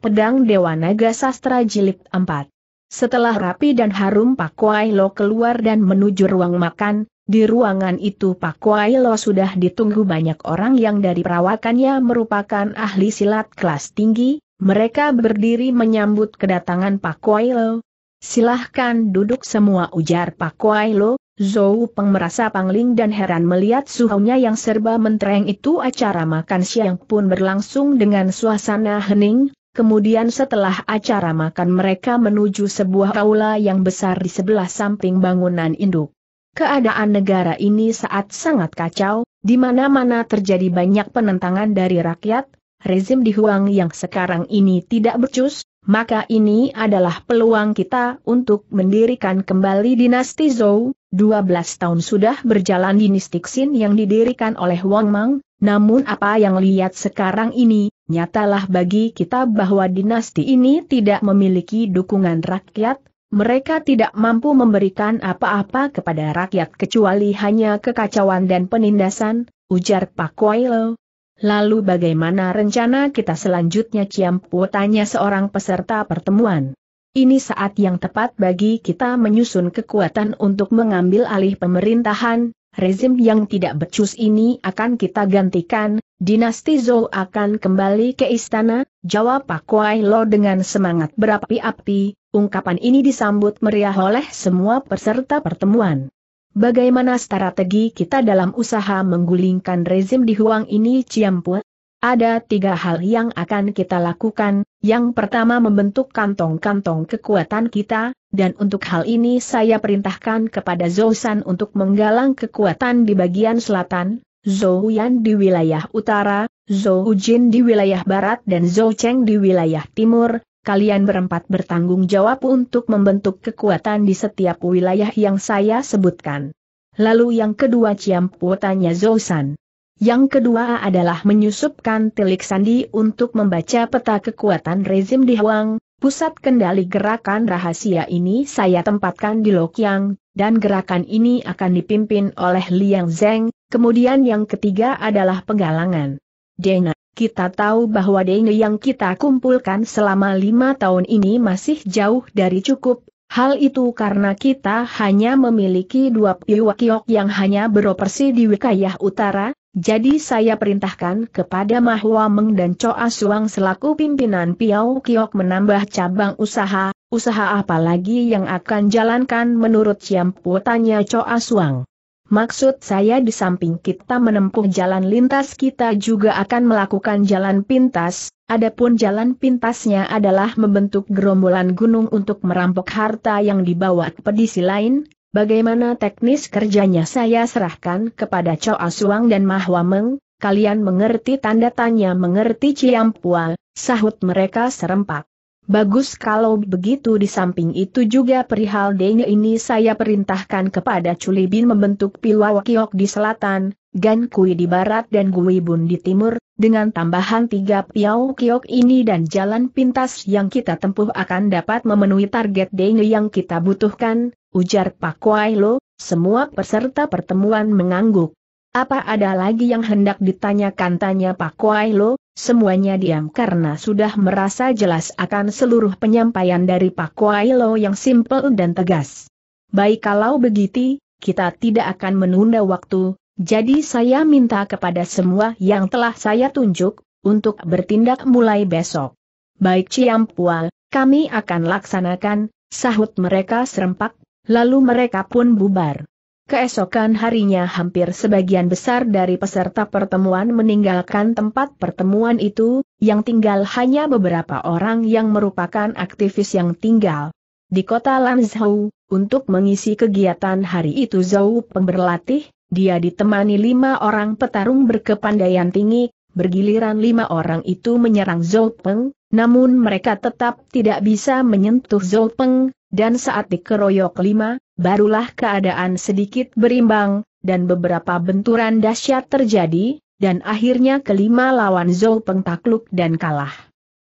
Pedang Dewa Naga Sastra Jilid 4. Setelah rapi dan harum Pak Kwai Lo keluar dan menuju ruang makan, di ruangan itu Pak Kwai Lo sudah ditunggu banyak orang yang dari perawakannya merupakan ahli silat kelas tinggi, mereka berdiri menyambut kedatangan Pak Kwai Lo. Silahkan duduk semua ujar Pak Kwai Lo, Zou Peng merasa pangling dan heran melihat suhunya yang serba mentereng itu acara makan siang pun berlangsung dengan suasana hening, Kemudian setelah acara makan mereka menuju sebuah aula yang besar di sebelah samping bangunan induk. Keadaan negara ini saat sangat kacau, di mana-mana terjadi banyak penentangan dari rakyat, rezim di Huang yang sekarang ini tidak becus, maka ini adalah peluang kita untuk mendirikan kembali dinasti Zhou, 12 tahun sudah berjalan dinasti Xin yang didirikan oleh Wang Mang, namun apa yang lihat sekarang ini, nyatalah bagi kita bahwa dinasti ini tidak memiliki dukungan rakyat, mereka tidak mampu memberikan apa-apa kepada rakyat kecuali hanya kekacauan dan penindasan, ujar Pak Kuailo. Lalu bagaimana rencana kita selanjutnya Ciampu tanya seorang peserta pertemuan. Ini saat yang tepat bagi kita menyusun kekuatan untuk mengambil alih pemerintahan, rezim yang tidak becus ini akan kita gantikan, dinasti Zhou akan kembali ke istana, jawab Pak Kuai Lo dengan semangat berapi-api, ungkapan ini disambut meriah oleh semua peserta pertemuan. Bagaimana strategi kita dalam usaha menggulingkan rezim di Huang ini Ciampu. Ada tiga hal yang akan kita lakukan, yang pertama membentuk kantong-kantong kekuatan kita, dan untuk hal ini saya perintahkan kepada Zhou San untuk menggalang kekuatan di bagian selatan, Zhou Yan di wilayah utara, Zhou Jin di wilayah barat dan Zhou Cheng di wilayah timur, kalian berempat bertanggung jawab untuk membentuk kekuatan di setiap wilayah yang saya sebutkan. Lalu yang kedua Ciampu tanya Zhou San. Yang kedua adalah menyusupkan tilik sandi untuk membaca peta kekuatan rezim di Huang, Pusat kendali gerakan rahasia ini saya tempatkan di Lokyang, dan gerakan ini akan dipimpin oleh Liang Zeng, kemudian yang ketiga adalah penggalangan. Dena, kita tahu bahwa Dena yang kita kumpulkan selama lima tahun ini masih jauh dari cukup Hal itu karena kita hanya memiliki dua piwakiok yang hanya beroperasi di wilayah utara, jadi saya perintahkan kepada Mahwa Meng dan Choa Suang selaku pimpinan Piau Kiok menambah cabang usaha, usaha apa lagi yang akan jalankan menurut Ciampu tanya Choa Suang. Maksud saya di samping kita menempuh jalan lintas kita juga akan melakukan jalan pintas, adapun jalan pintasnya adalah membentuk gerombolan gunung untuk merampok harta yang dibawa ke pedisi lain, bagaimana teknis kerjanya saya serahkan kepada Cho Asuang dan Mahwameng, kalian mengerti tanda tanya mengerti Ciampua, sahut mereka serempak. Bagus kalau begitu di samping itu juga perihal denya ini saya perintahkan kepada Culibin membentuk Piwawakiok di selatan, Gan Kui di barat dan Gui Bun di timur, dengan tambahan tiga Piawakiok ini dan jalan pintas yang kita tempuh akan dapat memenuhi target denya yang kita butuhkan, ujar Pak Kwai Lo, semua peserta pertemuan mengangguk. Apa ada lagi yang hendak ditanyakan tanya Pak Kwai Lo, Semuanya diam karena sudah merasa jelas akan seluruh penyampaian dari Pak Kuailo yang simpel dan tegas. Baik kalau begitu, kita tidak akan menunda waktu, jadi saya minta kepada semua yang telah saya tunjuk, untuk bertindak mulai besok. Baik Ciampual, kami akan laksanakan, sahut mereka serempak, lalu mereka pun bubar. Keesokan harinya hampir sebagian besar dari peserta pertemuan meninggalkan tempat pertemuan itu, yang tinggal hanya beberapa orang yang merupakan aktivis yang tinggal di kota Lanzhou. Untuk mengisi kegiatan hari itu Zhou pemberlatih, dia ditemani lima orang petarung berkepandaian tinggi, bergiliran lima orang itu menyerang Zhou Peng, namun mereka tetap tidak bisa menyentuh Zolpeng, dan saat dikeroyok lima, barulah keadaan sedikit berimbang, dan beberapa benturan dahsyat terjadi, dan akhirnya kelima lawan Zolpeng takluk dan kalah.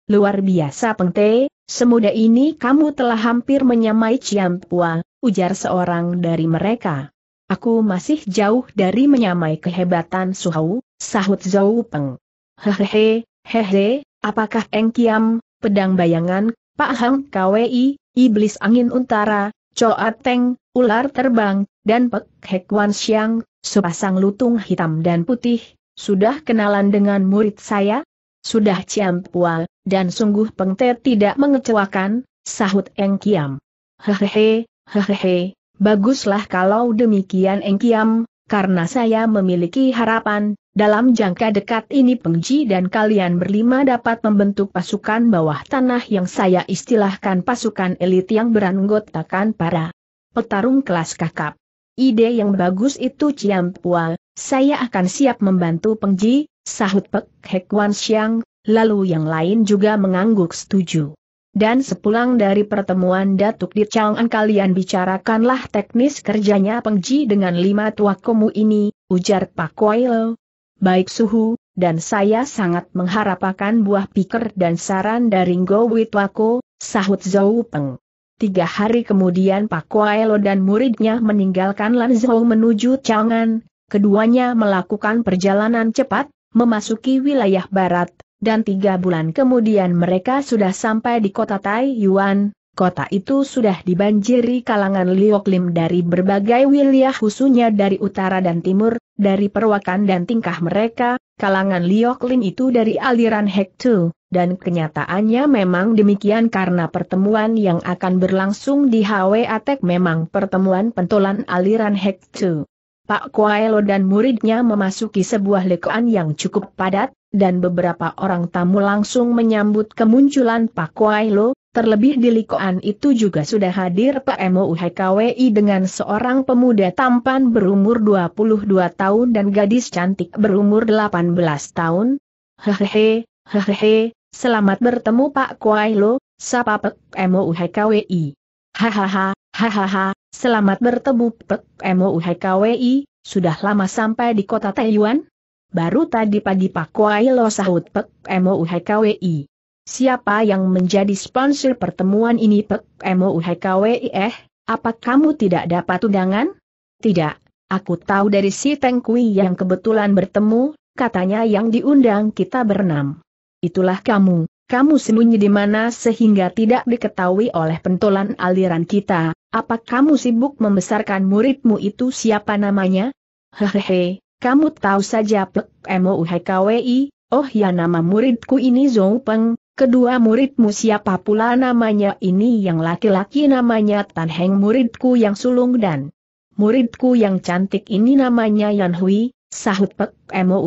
Luar biasa Pengte, semudah ini kamu telah hampir menyamai Ciampua, ujar seorang dari mereka. Aku masih jauh dari menyamai kehebatan Suhau, sahut Zolpeng. Hehehe, hehe, Apakah Eng Kiam, pedang bayangan, Pak Hang KWI, iblis angin untara, Choa Teng, ular terbang, dan Pek Hek Wan Siang, sepasang lutung hitam dan putih, sudah kenalan dengan murid saya? Sudah ciam pual, dan sungguh pengte tidak mengecewakan, sahut Eng Kiam. Hehehe, hehehe, baguslah kalau demikian Eng Kiam, karena saya memiliki harapan, dalam jangka dekat ini Pengji dan kalian berlima dapat membentuk pasukan bawah tanah yang saya istilahkan pasukan elit yang beranggotakan para petarung kelas kakap. Ide yang bagus itu Ciam Pua, saya akan siap membantu Pengji, sahut Pek Hekwan Siang, lalu yang lain juga mengangguk setuju. Dan sepulang dari pertemuan Datuk di Chang'an kalian bicarakanlah teknis kerjanya Pengji dengan lima tua komu ini, ujar Pak Koilo, baik suhu, dan saya sangat mengharapkan buah pikir dan saran dari Ngo Witwako, sahut Zhou Peng. Tiga hari kemudian Pak Kuailo dan muridnya meninggalkan Lanzhou menuju Changan, keduanya melakukan perjalanan cepat, memasuki wilayah barat, dan tiga bulan kemudian mereka sudah sampai di kota Taiyuan, kota itu sudah dibanjiri kalangan Lioklim dari berbagai wilayah khususnya dari utara dan timur, dari perwakan dan tingkah mereka, kalangan Lioklim itu dari aliran Hektu, dan kenyataannya memang demikian karena pertemuan yang akan berlangsung di HW Atek memang pertemuan pentolan aliran Hektu. Pak Kuaelo dan muridnya memasuki sebuah lekaan yang cukup padat, dan beberapa orang tamu langsung menyambut kemunculan Pak Kuailo, Terlebih di Likoan itu juga sudah hadir PMUHKWI dengan seorang pemuda tampan berumur 22 tahun dan gadis cantik berumur 18 tahun. Hehehe, hehehe, selamat bertemu Pak Kuailo, sapa PMUHKWI. Hahaha, hahaha, selamat bertemu PMUHKWI, sudah lama sampai di kota Taiwan? Baru tadi pagi Pak Kuailo sahut PMUHKWI. Siapa yang menjadi sponsor pertemuan ini Pek eh? apa kamu tidak dapat undangan? Tidak, aku tahu dari si Teng Kui yang kebetulan bertemu, katanya yang diundang kita berenam. Itulah kamu, kamu sembunyi di mana sehingga tidak diketahui oleh pentolan aliran kita, apa kamu sibuk membesarkan muridmu itu siapa namanya? Hehehe, kamu tahu saja Pek MOUHKWI, e. oh ya nama muridku ini Zhou Peng, Kedua muridmu siapa pula namanya ini yang laki-laki namanya Tan Heng muridku yang sulung dan muridku yang cantik ini namanya Yan Hui, sahut Pek Emo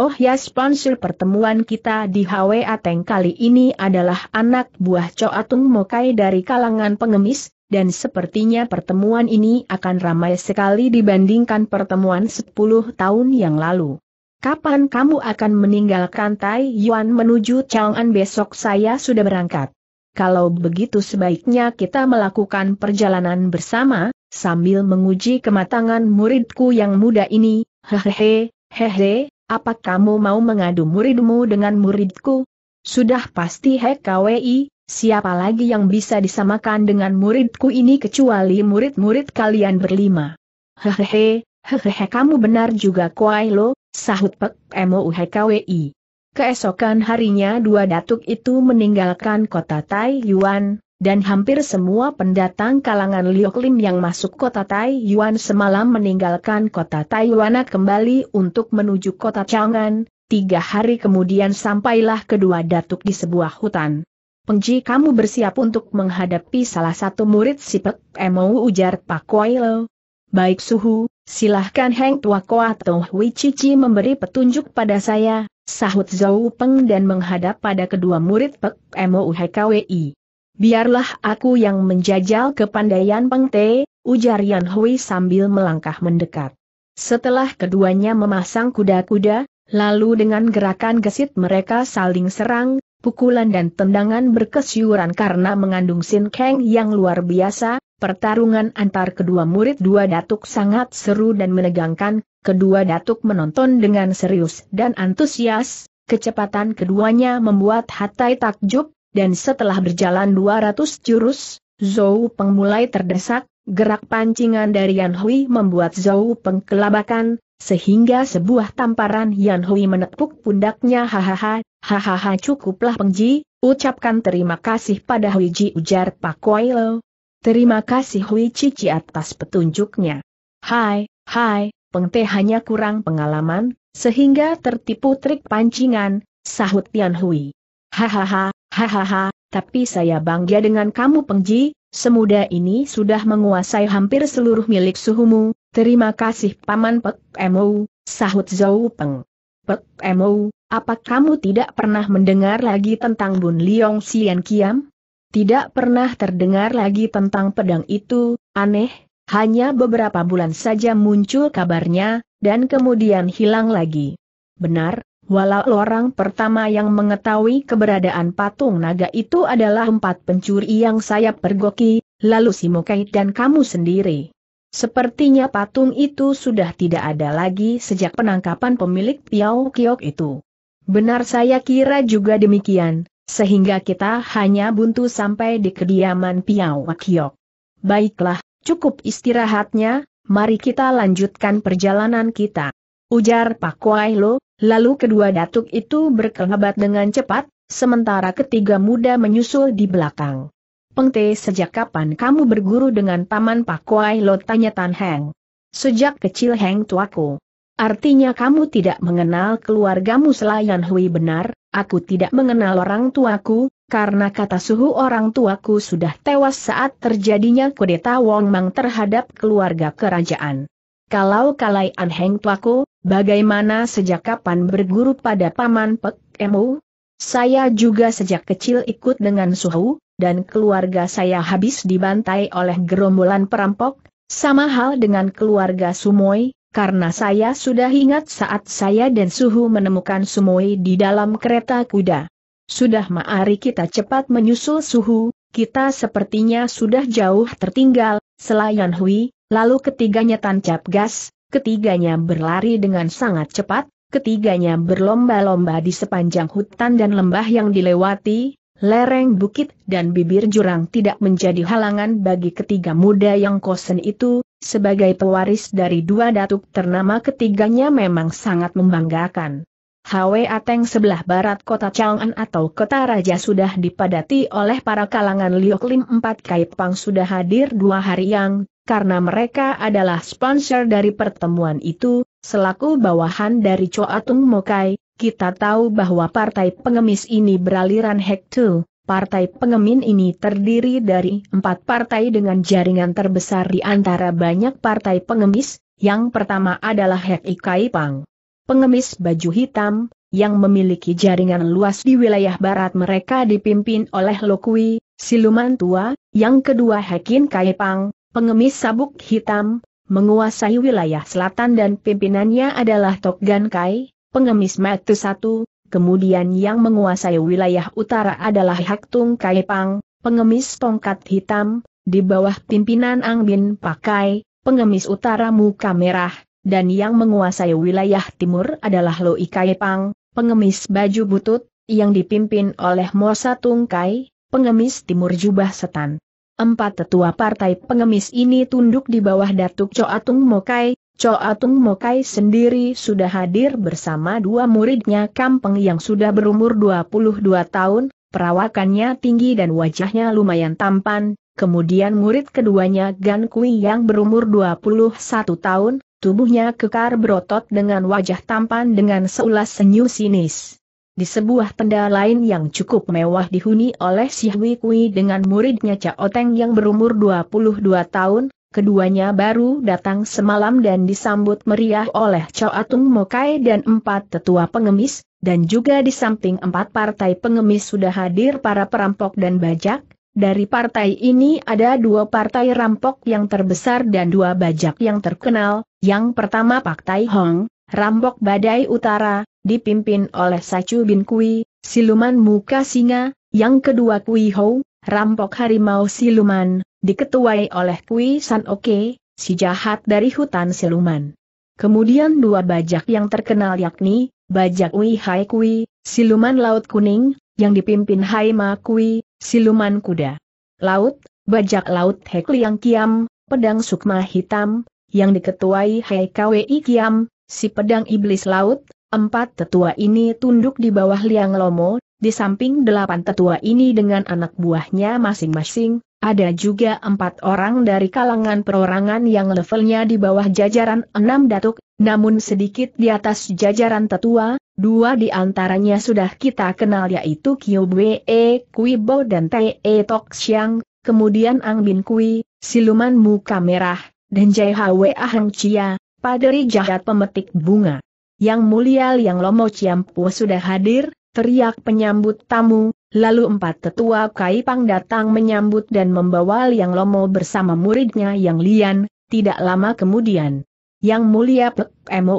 Oh ya sponsor pertemuan kita di HWA Teng kali ini adalah anak buah Coatung Mokai dari kalangan pengemis, dan sepertinya pertemuan ini akan ramai sekali dibandingkan pertemuan 10 tahun yang lalu kapan kamu akan meninggalkan Tai Yuan menuju Chang'an besok saya sudah berangkat. Kalau begitu sebaiknya kita melakukan perjalanan bersama, sambil menguji kematangan muridku yang muda ini, hehehe, hehehe, apa kamu mau mengadu muridmu dengan muridku? Sudah pasti HKWI, siapa lagi yang bisa disamakan dengan muridku ini kecuali murid-murid kalian berlima. Hehehe, hehehe kamu benar juga Kuai Lo, sahut Pek MOUHKWI. Keesokan harinya dua datuk itu meninggalkan kota Tai Yuan, dan hampir semua pendatang kalangan Lioklim yang masuk kota Tai Yuan semalam meninggalkan kota Tai Yuan kembali untuk menuju kota Changan, tiga hari kemudian sampailah kedua datuk di sebuah hutan. Pengji kamu bersiap untuk menghadapi salah satu murid si Pek Emo ujar Pak Kuailo. Baik suhu, Silahkan Heng Tua Koa atau Hui Cici memberi petunjuk pada saya, sahut Zhou Peng dan menghadap pada kedua murid Pek Emo HKWI. Biarlah aku yang menjajal kepandaian Peng Te, ujar Yan Hui sambil melangkah mendekat. Setelah keduanya memasang kuda-kuda, lalu dengan gerakan gesit mereka saling serang, pukulan dan tendangan berkesyuran karena mengandung sin Kang yang luar biasa, Pertarungan antar kedua murid dua datuk sangat seru dan menegangkan, kedua datuk menonton dengan serius dan antusias, kecepatan keduanya membuat Hatai takjub, dan setelah berjalan 200 jurus, Zhou Peng mulai terdesak, gerak pancingan dari Yan Hui membuat Zhou Peng kelabakan, sehingga sebuah tamparan Yan Hui menepuk pundaknya hahaha, hahaha cukuplah Pengji, ucapkan terima kasih pada Hui Ji ujar Pak Koi Lo, Terima kasih Hui Cici atas petunjuknya. Hai, hai, Pengte hanya kurang pengalaman, sehingga tertipu trik pancingan, sahut Tian Hui. Hahaha, hahaha, tapi saya bangga dengan kamu Pengji, semuda ini sudah menguasai hampir seluruh milik suhumu, terima kasih Paman Pek Emo, sahut Zhou Peng. Pek Emo, apa kamu tidak pernah mendengar lagi tentang Bun Liong Sian Kiam? Tidak pernah terdengar lagi tentang pedang itu, aneh, hanya beberapa bulan saja muncul kabarnya, dan kemudian hilang lagi. Benar, walau orang pertama yang mengetahui keberadaan patung naga itu adalah empat pencuri yang saya pergoki, lalu si Simokai dan kamu sendiri. Sepertinya patung itu sudah tidak ada lagi sejak penangkapan pemilik Piao Kiok itu. Benar saya kira juga demikian, sehingga kita hanya buntu sampai di kediaman Piao Wakyok. Baiklah, cukup istirahatnya, mari kita lanjutkan perjalanan kita. Ujar Pak Kuai lalu kedua datuk itu berkelebat dengan cepat, sementara ketiga muda menyusul di belakang. Pengte sejak kapan kamu berguru dengan paman Pak Kuai Lo tanya Tan Heng. Sejak kecil Heng tuaku. Artinya kamu tidak mengenal keluargamu selayan Hui benar? aku tidak mengenal orang tuaku, karena kata suhu orang tuaku sudah tewas saat terjadinya kudeta Wong Mang terhadap keluarga kerajaan. Kalau kalai Anheng tuaku, bagaimana sejak kapan berguru pada Paman Pek Emu? Saya juga sejak kecil ikut dengan suhu, dan keluarga saya habis dibantai oleh gerombolan perampok, sama hal dengan keluarga Sumoi, karena saya sudah ingat saat saya dan Suhu menemukan Sumoi di dalam kereta kuda. Sudah maari kita cepat menyusul Suhu, kita sepertinya sudah jauh tertinggal, selayan Hui, lalu ketiganya tancap gas, ketiganya berlari dengan sangat cepat, ketiganya berlomba-lomba di sepanjang hutan dan lembah yang dilewati, lereng bukit dan bibir jurang tidak menjadi halangan bagi ketiga muda yang kosen itu, sebagai pewaris dari dua datuk ternama ketiganya memang sangat membanggakan. Hwe Ateng sebelah barat kota Chang'an atau kota raja sudah dipadati oleh para kalangan Liu Lim Empat pang sudah hadir dua hari yang, karena mereka adalah sponsor dari pertemuan itu, selaku bawahan dari Coatung Mokai, kita tahu bahwa partai pengemis ini beraliran Hektu, Partai pengemin ini terdiri dari empat partai dengan jaringan terbesar di antara banyak partai pengemis, yang pertama adalah Hek Ikai Pang. Pengemis baju hitam, yang memiliki jaringan luas di wilayah barat mereka dipimpin oleh Lokui, Siluman Tua, yang kedua Hekin Kai Pang, pengemis sabuk hitam, menguasai wilayah selatan dan pimpinannya adalah Tokgan Kai, pengemis Metu Satu, Kemudian yang menguasai wilayah utara adalah Hak Tung Kai Pang, pengemis tongkat hitam, di bawah pimpinan Ang Bin Pakai, pengemis utara muka merah, dan yang menguasai wilayah timur adalah Lo Kai Pang, pengemis baju butut, yang dipimpin oleh Mosa Tung Kai, pengemis timur jubah setan. Empat tetua partai pengemis ini tunduk di bawah Datuk Coatung Mokai, Choa Tung Mokai sendiri sudah hadir bersama dua muridnya kampung yang sudah berumur 22 tahun, perawakannya tinggi dan wajahnya lumayan tampan, kemudian murid keduanya Gan Kui yang berumur 21 tahun, tubuhnya kekar berotot dengan wajah tampan dengan seulas senyum sinis. Di sebuah tenda lain yang cukup mewah dihuni oleh Sihwi Kui dengan muridnya Cao Teng yang berumur 22 tahun, Keduanya baru datang semalam dan disambut meriah oleh Atung Mokai dan empat tetua pengemis, dan juga di samping empat partai pengemis sudah hadir para perampok dan bajak. Dari partai ini ada dua partai rampok yang terbesar dan dua bajak yang terkenal, yang pertama Pak Tai Hong, rampok badai utara, dipimpin oleh Sacu Bin Kui, siluman muka singa, yang kedua Kui Hou, rampok harimau siluman, diketuai oleh Kui San Oke, si jahat dari hutan siluman. Kemudian dua bajak yang terkenal yakni, bajak Ui Hai Kui, siluman laut kuning, yang dipimpin Hai Ma Kui, siluman kuda. Laut, bajak laut Hek Liang Kiam, pedang sukma hitam, yang diketuai Hai Kwi Kiam, si pedang iblis laut, empat tetua ini tunduk di bawah liang lomo, di samping delapan tetua ini dengan anak buahnya masing-masing, ada juga empat orang dari kalangan perorangan yang levelnya di bawah jajaran enam datuk, namun sedikit di atas jajaran tetua, dua di antaranya sudah kita kenal yaitu Kyo Bwe Kuibo dan Te E Tok Xiang, kemudian Ang Bin Kui, siluman muka merah, dan Jai Hwe Ahang Chia, paderi jahat pemetik bunga. Yang mulia Liang Lomo Ciampu sudah hadir, teriak penyambut tamu, lalu empat tetua Kaipang datang menyambut dan membawa Liang Lomo bersama muridnya Yang Lian, tidak lama kemudian. Yang mulia Pek Emo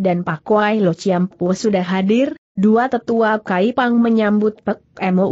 dan Pak Wai Lo sudah hadir, dua tetua Kaipang menyambut Pek Emo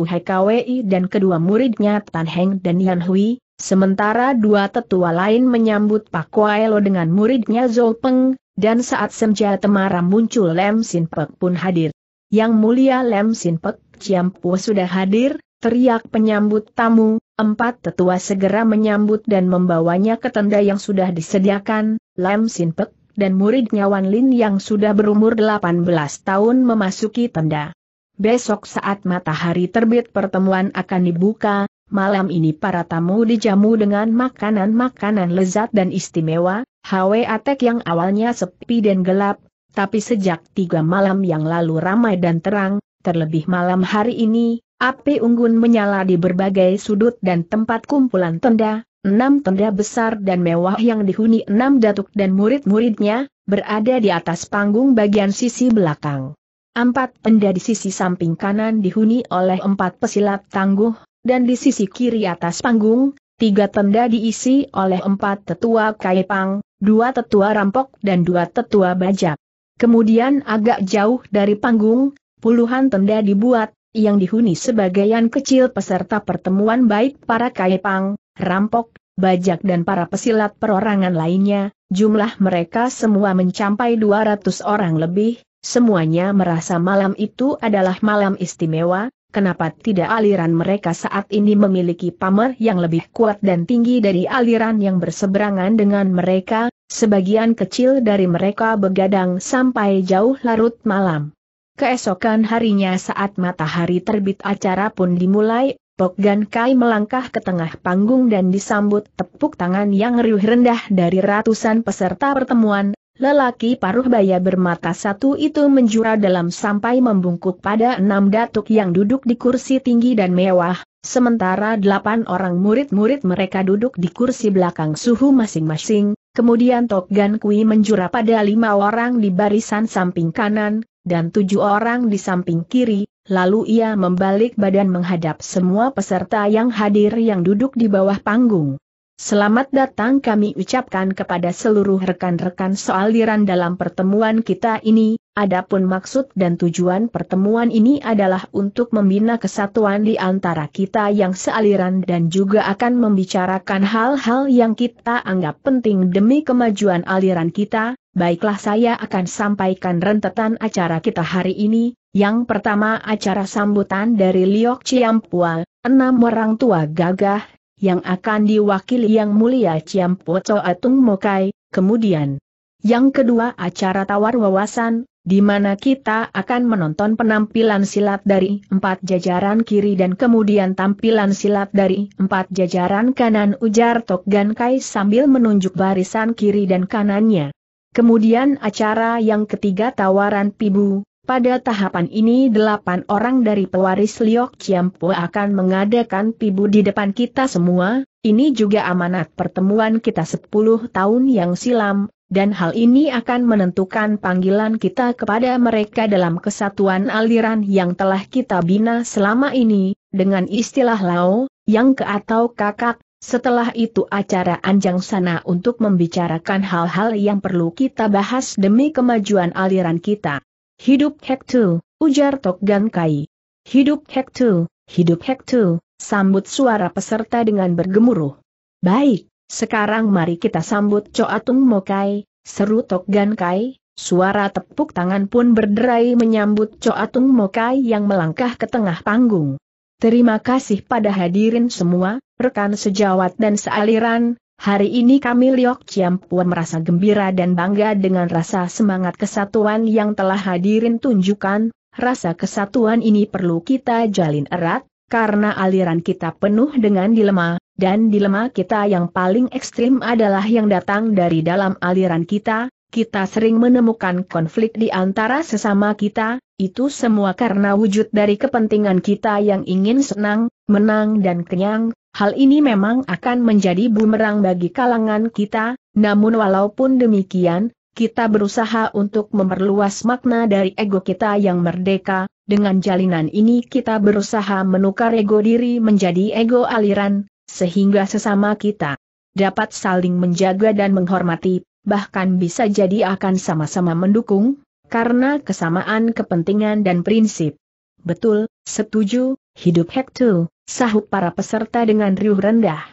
dan kedua muridnya Tan Heng dan Yan Hui, sementara dua tetua lain menyambut Pak Wai Lo dengan muridnya Zhou Peng, dan saat senja temaram muncul Lem Sin Pek pun hadir. Yang mulia Lem Sinpek, Ciampu sudah hadir, teriak penyambut tamu, empat tetua segera menyambut dan membawanya ke tenda yang sudah disediakan, Lem Sinpek, dan muridnya Wan Lin yang sudah berumur 18 tahun memasuki tenda. Besok saat matahari terbit pertemuan akan dibuka, malam ini para tamu dijamu dengan makanan-makanan lezat dan istimewa, Hwa Tek yang awalnya sepi dan gelap, tapi sejak tiga malam yang lalu ramai dan terang, terlebih malam hari ini, api unggun menyala di berbagai sudut dan tempat kumpulan tenda, enam tenda besar dan mewah yang dihuni enam datuk dan murid-muridnya, berada di atas panggung bagian sisi belakang. Empat tenda di sisi samping kanan dihuni oleh empat pesilat tangguh, dan di sisi kiri atas panggung, tiga tenda diisi oleh empat tetua kaipang, dua tetua rampok dan dua tetua bajak. Kemudian agak jauh dari panggung, puluhan tenda dibuat, yang dihuni sebagian kecil peserta pertemuan baik para kaipang, rampok, bajak dan para pesilat perorangan lainnya, jumlah mereka semua mencapai 200 orang lebih, semuanya merasa malam itu adalah malam istimewa, kenapa tidak aliran mereka saat ini memiliki pamer yang lebih kuat dan tinggi dari aliran yang berseberangan dengan mereka, Sebagian kecil dari mereka begadang sampai jauh larut malam. Keesokan harinya saat matahari terbit acara pun dimulai, Pok Gan Kai melangkah ke tengah panggung dan disambut tepuk tangan yang riuh rendah dari ratusan peserta pertemuan, lelaki paruh baya bermata satu itu menjura dalam sampai membungkuk pada enam datuk yang duduk di kursi tinggi dan mewah, Sementara delapan orang murid-murid mereka duduk di kursi belakang suhu masing-masing, Kemudian Tok Gan Kui menjura pada lima orang di barisan samping kanan, dan tujuh orang di samping kiri, lalu ia membalik badan menghadap semua peserta yang hadir yang duduk di bawah panggung. Selamat datang kami ucapkan kepada seluruh rekan-rekan soaliran dalam pertemuan kita ini, Adapun maksud dan tujuan pertemuan ini adalah untuk membina kesatuan di antara kita yang sealiran dan juga akan membicarakan hal-hal yang kita anggap penting demi kemajuan aliran kita. Baiklah saya akan sampaikan rentetan acara kita hari ini, yang pertama acara sambutan dari Liok Ciampua, enam orang tua gagah, yang akan diwakili Yang Mulia Ciampo Coatung Mokai, kemudian. Yang kedua acara tawar wawasan, di mana kita akan menonton penampilan silat dari empat jajaran kiri dan kemudian tampilan silat dari empat jajaran kanan ujar Tok Gan Kai sambil menunjuk barisan kiri dan kanannya. Kemudian acara yang ketiga tawaran pibu, pada tahapan ini delapan orang dari pewaris Liok Chiampu akan mengadakan pibu di depan kita semua, ini juga amanat pertemuan kita sepuluh tahun yang silam, dan hal ini akan menentukan panggilan kita kepada mereka dalam kesatuan aliran yang telah kita bina selama ini, dengan istilah Lao, yang ke atau kakak, setelah itu acara Anjang Sana untuk membicarakan hal-hal yang perlu kita bahas demi kemajuan aliran kita. Hidup Hektu, ujar Tok Gan Kai. Hidup Hektu, hidup Hektu, sambut suara peserta dengan bergemuruh. Baik, sekarang mari kita sambut Coatung Mokai, seru Tok Gan Kai, suara tepuk tangan pun berderai menyambut Coatung Mokai yang melangkah ke tengah panggung. Terima kasih pada hadirin semua, rekan sejawat dan sealiran, hari ini kami Liok Puan merasa gembira dan bangga dengan rasa semangat kesatuan yang telah hadirin tunjukkan, rasa kesatuan ini perlu kita jalin erat, karena aliran kita penuh dengan dilema, dan dilema kita yang paling ekstrim adalah yang datang dari dalam aliran kita, kita sering menemukan konflik di antara sesama kita, itu semua karena wujud dari kepentingan kita yang ingin senang, menang dan kenyang, hal ini memang akan menjadi bumerang bagi kalangan kita, namun walaupun demikian, kita berusaha untuk memperluas makna dari ego kita yang merdeka, dengan jalinan ini kita berusaha menukar ego diri menjadi ego aliran, sehingga sesama kita dapat saling menjaga dan menghormati, bahkan bisa jadi akan sama-sama mendukung, karena kesamaan kepentingan dan prinsip. Betul, setuju, hidup Hektu, sahut para peserta dengan riuh rendah.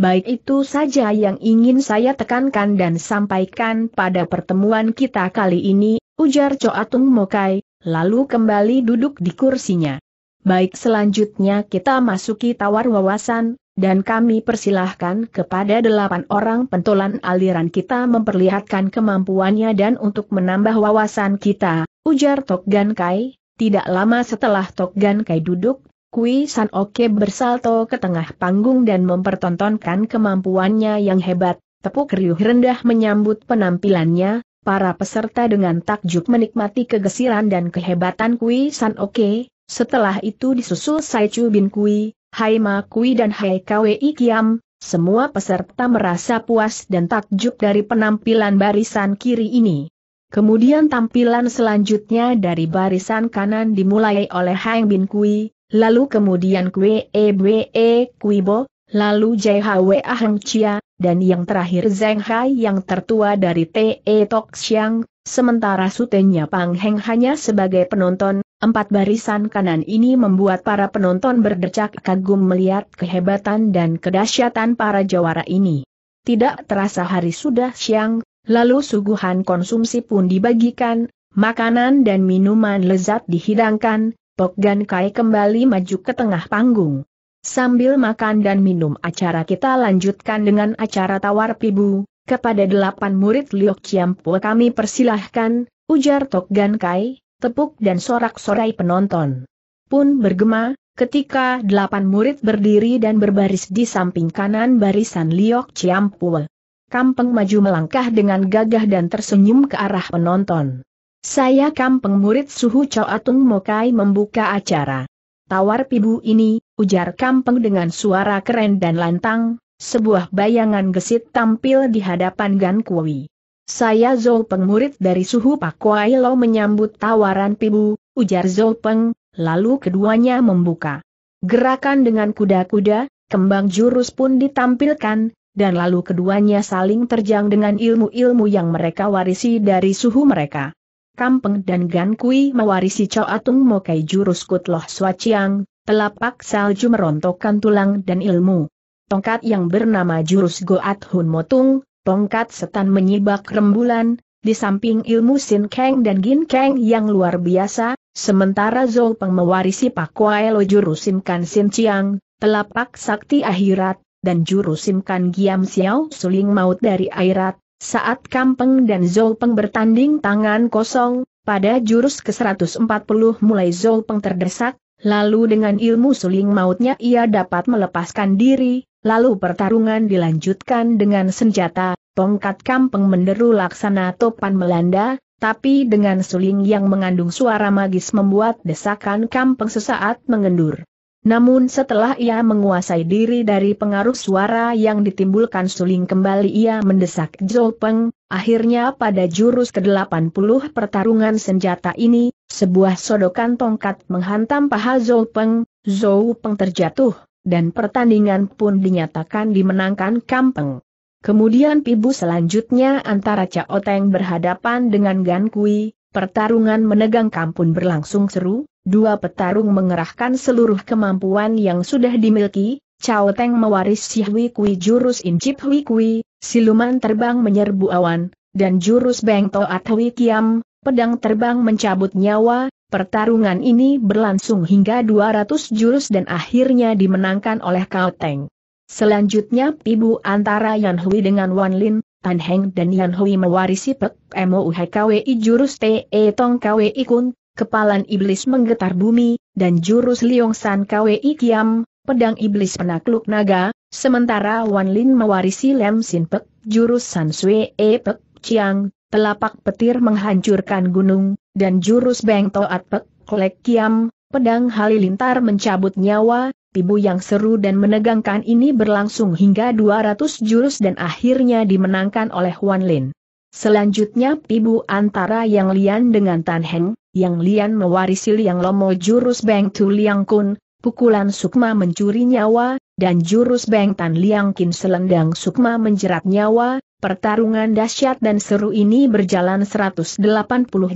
Baik itu saja yang ingin saya tekankan dan sampaikan pada pertemuan kita kali ini, ujar Coatung Mokai, lalu kembali duduk di kursinya. Baik selanjutnya kita masuki tawar wawasan, dan kami persilahkan kepada delapan orang pentolan aliran kita memperlihatkan kemampuannya dan untuk menambah wawasan kita, ujar Tok Gan Kai. Tidak lama setelah Tok Gan Kai duduk, Kui San Oke bersalto ke tengah panggung dan mempertontonkan kemampuannya yang hebat, tepuk riuh rendah menyambut penampilannya, para peserta dengan takjub menikmati kegesiran dan kehebatan Kui San Oke, setelah itu disusul Sai Chu Bin Kui, Hai Kui dan Hai Kwi Kiam, semua peserta merasa puas dan takjub dari penampilan barisan kiri ini. Kemudian tampilan selanjutnya dari barisan kanan dimulai oleh Hang Bin Kui, lalu kemudian Kwe E Bwe E Kuibo, lalu Hwe Ahang Chia, dan yang terakhir Zeng Hai yang tertua dari TE Tok Siang, sementara sutenya Pang Heng hanya sebagai penonton, Empat barisan kanan ini membuat para penonton berdecak kagum melihat kehebatan dan kedahsyatan para jawara ini. Tidak terasa hari sudah siang, lalu suguhan konsumsi pun dibagikan, makanan dan minuman lezat dihidangkan, Pokgan Kai kembali maju ke tengah panggung. Sambil makan dan minum acara kita lanjutkan dengan acara tawar pibu, kepada delapan murid Liok Chiampo kami persilahkan, ujar Tok Gan Kai, tepuk dan sorak-sorai penonton. Pun bergema, ketika delapan murid berdiri dan berbaris di samping kanan barisan Liok Ciampul. Kampeng maju melangkah dengan gagah dan tersenyum ke arah penonton. Saya kampeng murid suhu Coatung Mokai membuka acara. Tawar pibu ini, ujar kampeng dengan suara keren dan lantang, sebuah bayangan gesit tampil di hadapan Gan Kui. Saya Zhou Peng murid dari suhu Pak Kuai Lo menyambut tawaran Pibu, ujar Zhou Peng, lalu keduanya membuka. Gerakan dengan kuda-kuda, kembang jurus pun ditampilkan, dan lalu keduanya saling terjang dengan ilmu-ilmu yang mereka warisi dari suhu mereka. Kampeng dan Gan Kui mewarisi Atung Mokai jurus Kutloh swaciang, telapak salju merontokkan tulang dan ilmu. Tongkat yang bernama jurus Goat Hun Motung, Tongkat setan menyibak rembulan, di samping ilmu Sin Kang dan Gin Kang yang luar biasa, sementara Zhou Peng mewarisi Pakuaelo juru Simkan Sin Chiang, telapak sakti akhirat, dan juru Simkan Giam Xiao Suling Maut dari Airat, saat Kampeng dan Zhou Peng bertanding tangan kosong, pada jurus ke-140 mulai Zhou Peng terdesak, Lalu dengan ilmu suling mautnya ia dapat melepaskan diri, lalu pertarungan dilanjutkan dengan senjata, tongkat kampeng menderu laksana topan melanda, tapi dengan suling yang mengandung suara magis membuat desakan kampeng sesaat mengendur. Namun setelah ia menguasai diri dari pengaruh suara yang ditimbulkan suling kembali ia mendesak Peng. Akhirnya pada jurus ke-80 pertarungan senjata ini, sebuah sodokan tongkat menghantam paha Zhou Peng, Zhou Peng terjatuh, dan pertandingan pun dinyatakan dimenangkan Kampeng. Kemudian pibu selanjutnya antara Cao Teng berhadapan dengan Gan Kui, pertarungan menegang kampun berlangsung seru, dua petarung mengerahkan seluruh kemampuan yang sudah dimiliki, Cao Teng mewaris Si Hui Kui jurus Incip Hui Kui, siluman terbang menyerbu awan, dan jurus Beng Toat Hui Kiam, pedang terbang mencabut nyawa, pertarungan ini berlangsung hingga 200 jurus dan akhirnya dimenangkan oleh Cao Teng. Selanjutnya pibu antara Yan Hui dengan Wan Lin, Tan Heng dan Yan Hui mewarisi Pek MOUHKWI jurus Te e Tong KWI Kun, kepalan iblis menggetar bumi, dan jurus Liong San KWI Kiam, pedang iblis penakluk naga, sementara Wan Lin mewarisi Lem Sin Pek, jurus San Sui E Pek, Chiang, telapak petir menghancurkan gunung, dan jurus Beng Toat Pek, Kolek Kiam, pedang halilintar mencabut nyawa, tibu yang seru dan menegangkan ini berlangsung hingga 200 jurus dan akhirnya dimenangkan oleh Wan Lin. Selanjutnya tibu antara Yang Lian dengan Tan Heng, Yang Lian mewarisi Liang Lomo jurus Beng Tu Liang Kun, pukulan sukma mencuri nyawa, dan jurus Beng Tan Liang Kin selendang sukma menjerat nyawa, pertarungan dahsyat dan seru ini berjalan 180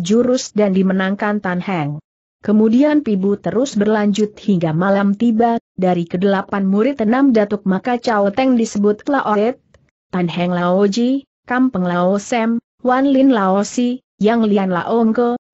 jurus dan dimenangkan Tan Heng. Kemudian pibu terus berlanjut hingga malam tiba, dari kedelapan murid enam datuk maka Cao Teng disebut Laoret, Tan Heng Laoji, Kampeng Lao Sem, Wan Lin Lao Si, Yang Lian Lao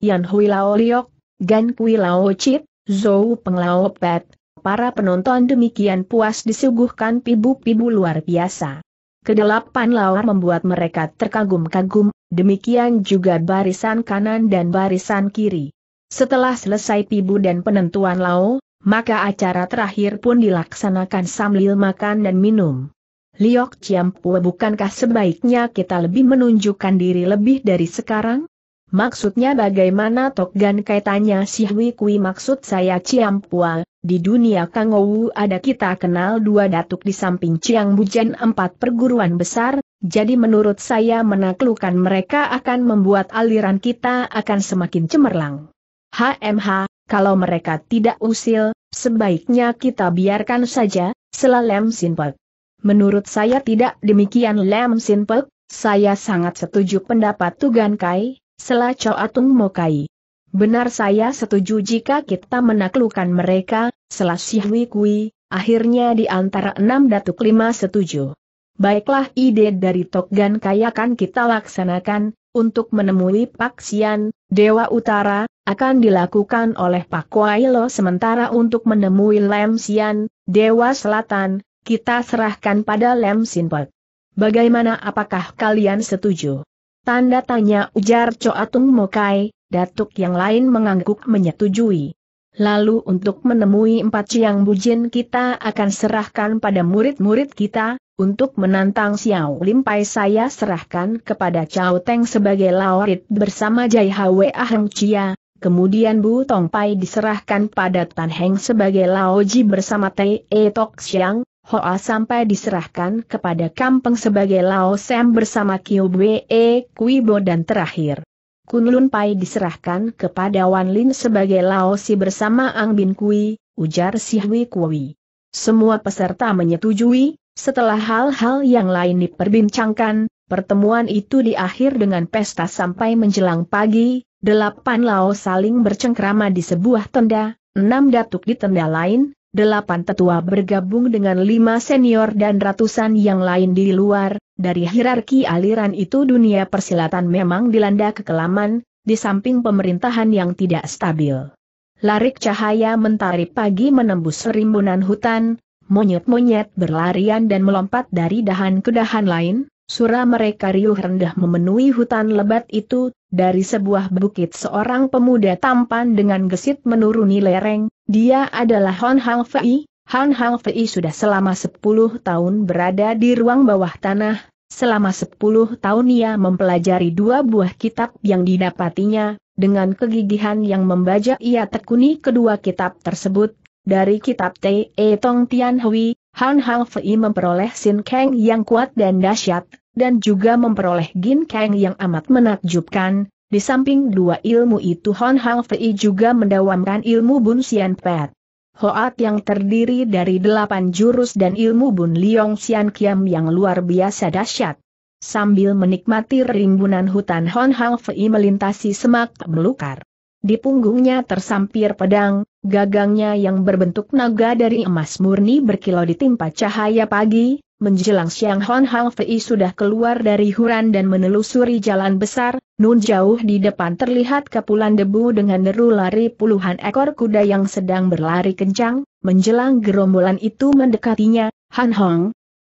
Yan Hui Lao Liok, Gan Kui Lao Chit, Zou Penglaopet, para penonton demikian puas disuguhkan pibu-pibu luar biasa. Kedelapan lawar membuat mereka terkagum-kagum, demikian juga barisan kanan dan barisan kiri. Setelah selesai pibu dan penentuan lau, maka acara terakhir pun dilaksanakan sambil makan dan minum. Liok Ciampue bukankah sebaiknya kita lebih menunjukkan diri lebih dari sekarang? Maksudnya bagaimana Tok Gan kaitannya si Hui Kui maksud saya Pua. di dunia Kangowu ada kita kenal dua datuk di samping Ciang Bujen empat perguruan besar, jadi menurut saya menaklukkan mereka akan membuat aliran kita akan semakin cemerlang. HMH, kalau mereka tidak usil, sebaiknya kita biarkan saja, selah Lem Sinpek. Menurut saya tidak demikian Lem Sinpek, saya sangat setuju pendapat Tugan Kai, Sela Atung Mokai. Benar saya setuju jika kita menaklukkan mereka, Sela Shihwi Kui, akhirnya di antara enam datuk lima setuju. Baiklah ide dari Tokgan Kayakan kita laksanakan, untuk menemui Pak Sian, Dewa Utara, akan dilakukan oleh Pak Wailo sementara untuk menemui Lem Sian, Dewa Selatan, kita serahkan pada Lem Sinpot. Bagaimana apakah kalian setuju? Tanda tanya ujar Coatung Mokai, datuk yang lain mengangguk menyetujui. Lalu untuk menemui empat siang bujin kita akan serahkan pada murid-murid kita, untuk menantang Xiao Limpai saya serahkan kepada Chao Teng sebagai laurit bersama Jai Hwe Ahang Chia, kemudian Bu Tong Pai diserahkan pada Tan Heng sebagai Lao Ji bersama Tei E Tok Xiang, Hoa sampai diserahkan kepada Kampeng sebagai Lao Sam bersama Kiu Bwe Kuibo dan terakhir. Kunlun Pai diserahkan kepada Wan Lin sebagai Lao Si bersama Ang Bin Kui, ujar Si Hui Kui. Semua peserta menyetujui, setelah hal-hal yang lain diperbincangkan, pertemuan itu diakhir dengan pesta sampai menjelang pagi, delapan Lao saling bercengkrama di sebuah tenda, enam datuk di tenda lain, delapan tetua bergabung dengan lima senior dan ratusan yang lain di luar, dari hierarki aliran itu dunia persilatan memang dilanda kekelaman, di samping pemerintahan yang tidak stabil. Larik cahaya mentari pagi menembus serimbunan hutan, monyet-monyet berlarian dan melompat dari dahan ke dahan lain, Sura mereka riuh rendah memenuhi hutan lebat itu, dari sebuah bukit seorang pemuda tampan dengan gesit menuruni lereng, dia adalah Hon Hang Fei. Han Hang Fei sudah selama 10 tahun berada di ruang bawah tanah, selama 10 tahun ia mempelajari dua buah kitab yang didapatinya, dengan kegigihan yang membajak ia tekuni kedua kitab tersebut, dari kitab Te E Tong Tian Hui, Han Hang Fei memperoleh sin keng yang kuat dan dahsyat, dan juga memperoleh Gin Kang yang amat menakjubkan, di samping dua ilmu itu Hon Hang Fei juga mendawamkan ilmu Bun Xian Pet. Hoat yang terdiri dari delapan jurus dan ilmu Bun Liong Xian Kiam yang luar biasa dahsyat. Sambil menikmati rimbunan hutan Hon Hang Fei melintasi semak belukar. Di punggungnya tersampir pedang, gagangnya yang berbentuk naga dari emas murni berkilau ditimpa cahaya pagi, menjelang siang Hon Hang Fei sudah keluar dari huran dan menelusuri jalan besar, nun jauh di depan terlihat kepulan debu dengan deru lari puluhan ekor kuda yang sedang berlari kencang, menjelang gerombolan itu mendekatinya, Han Hong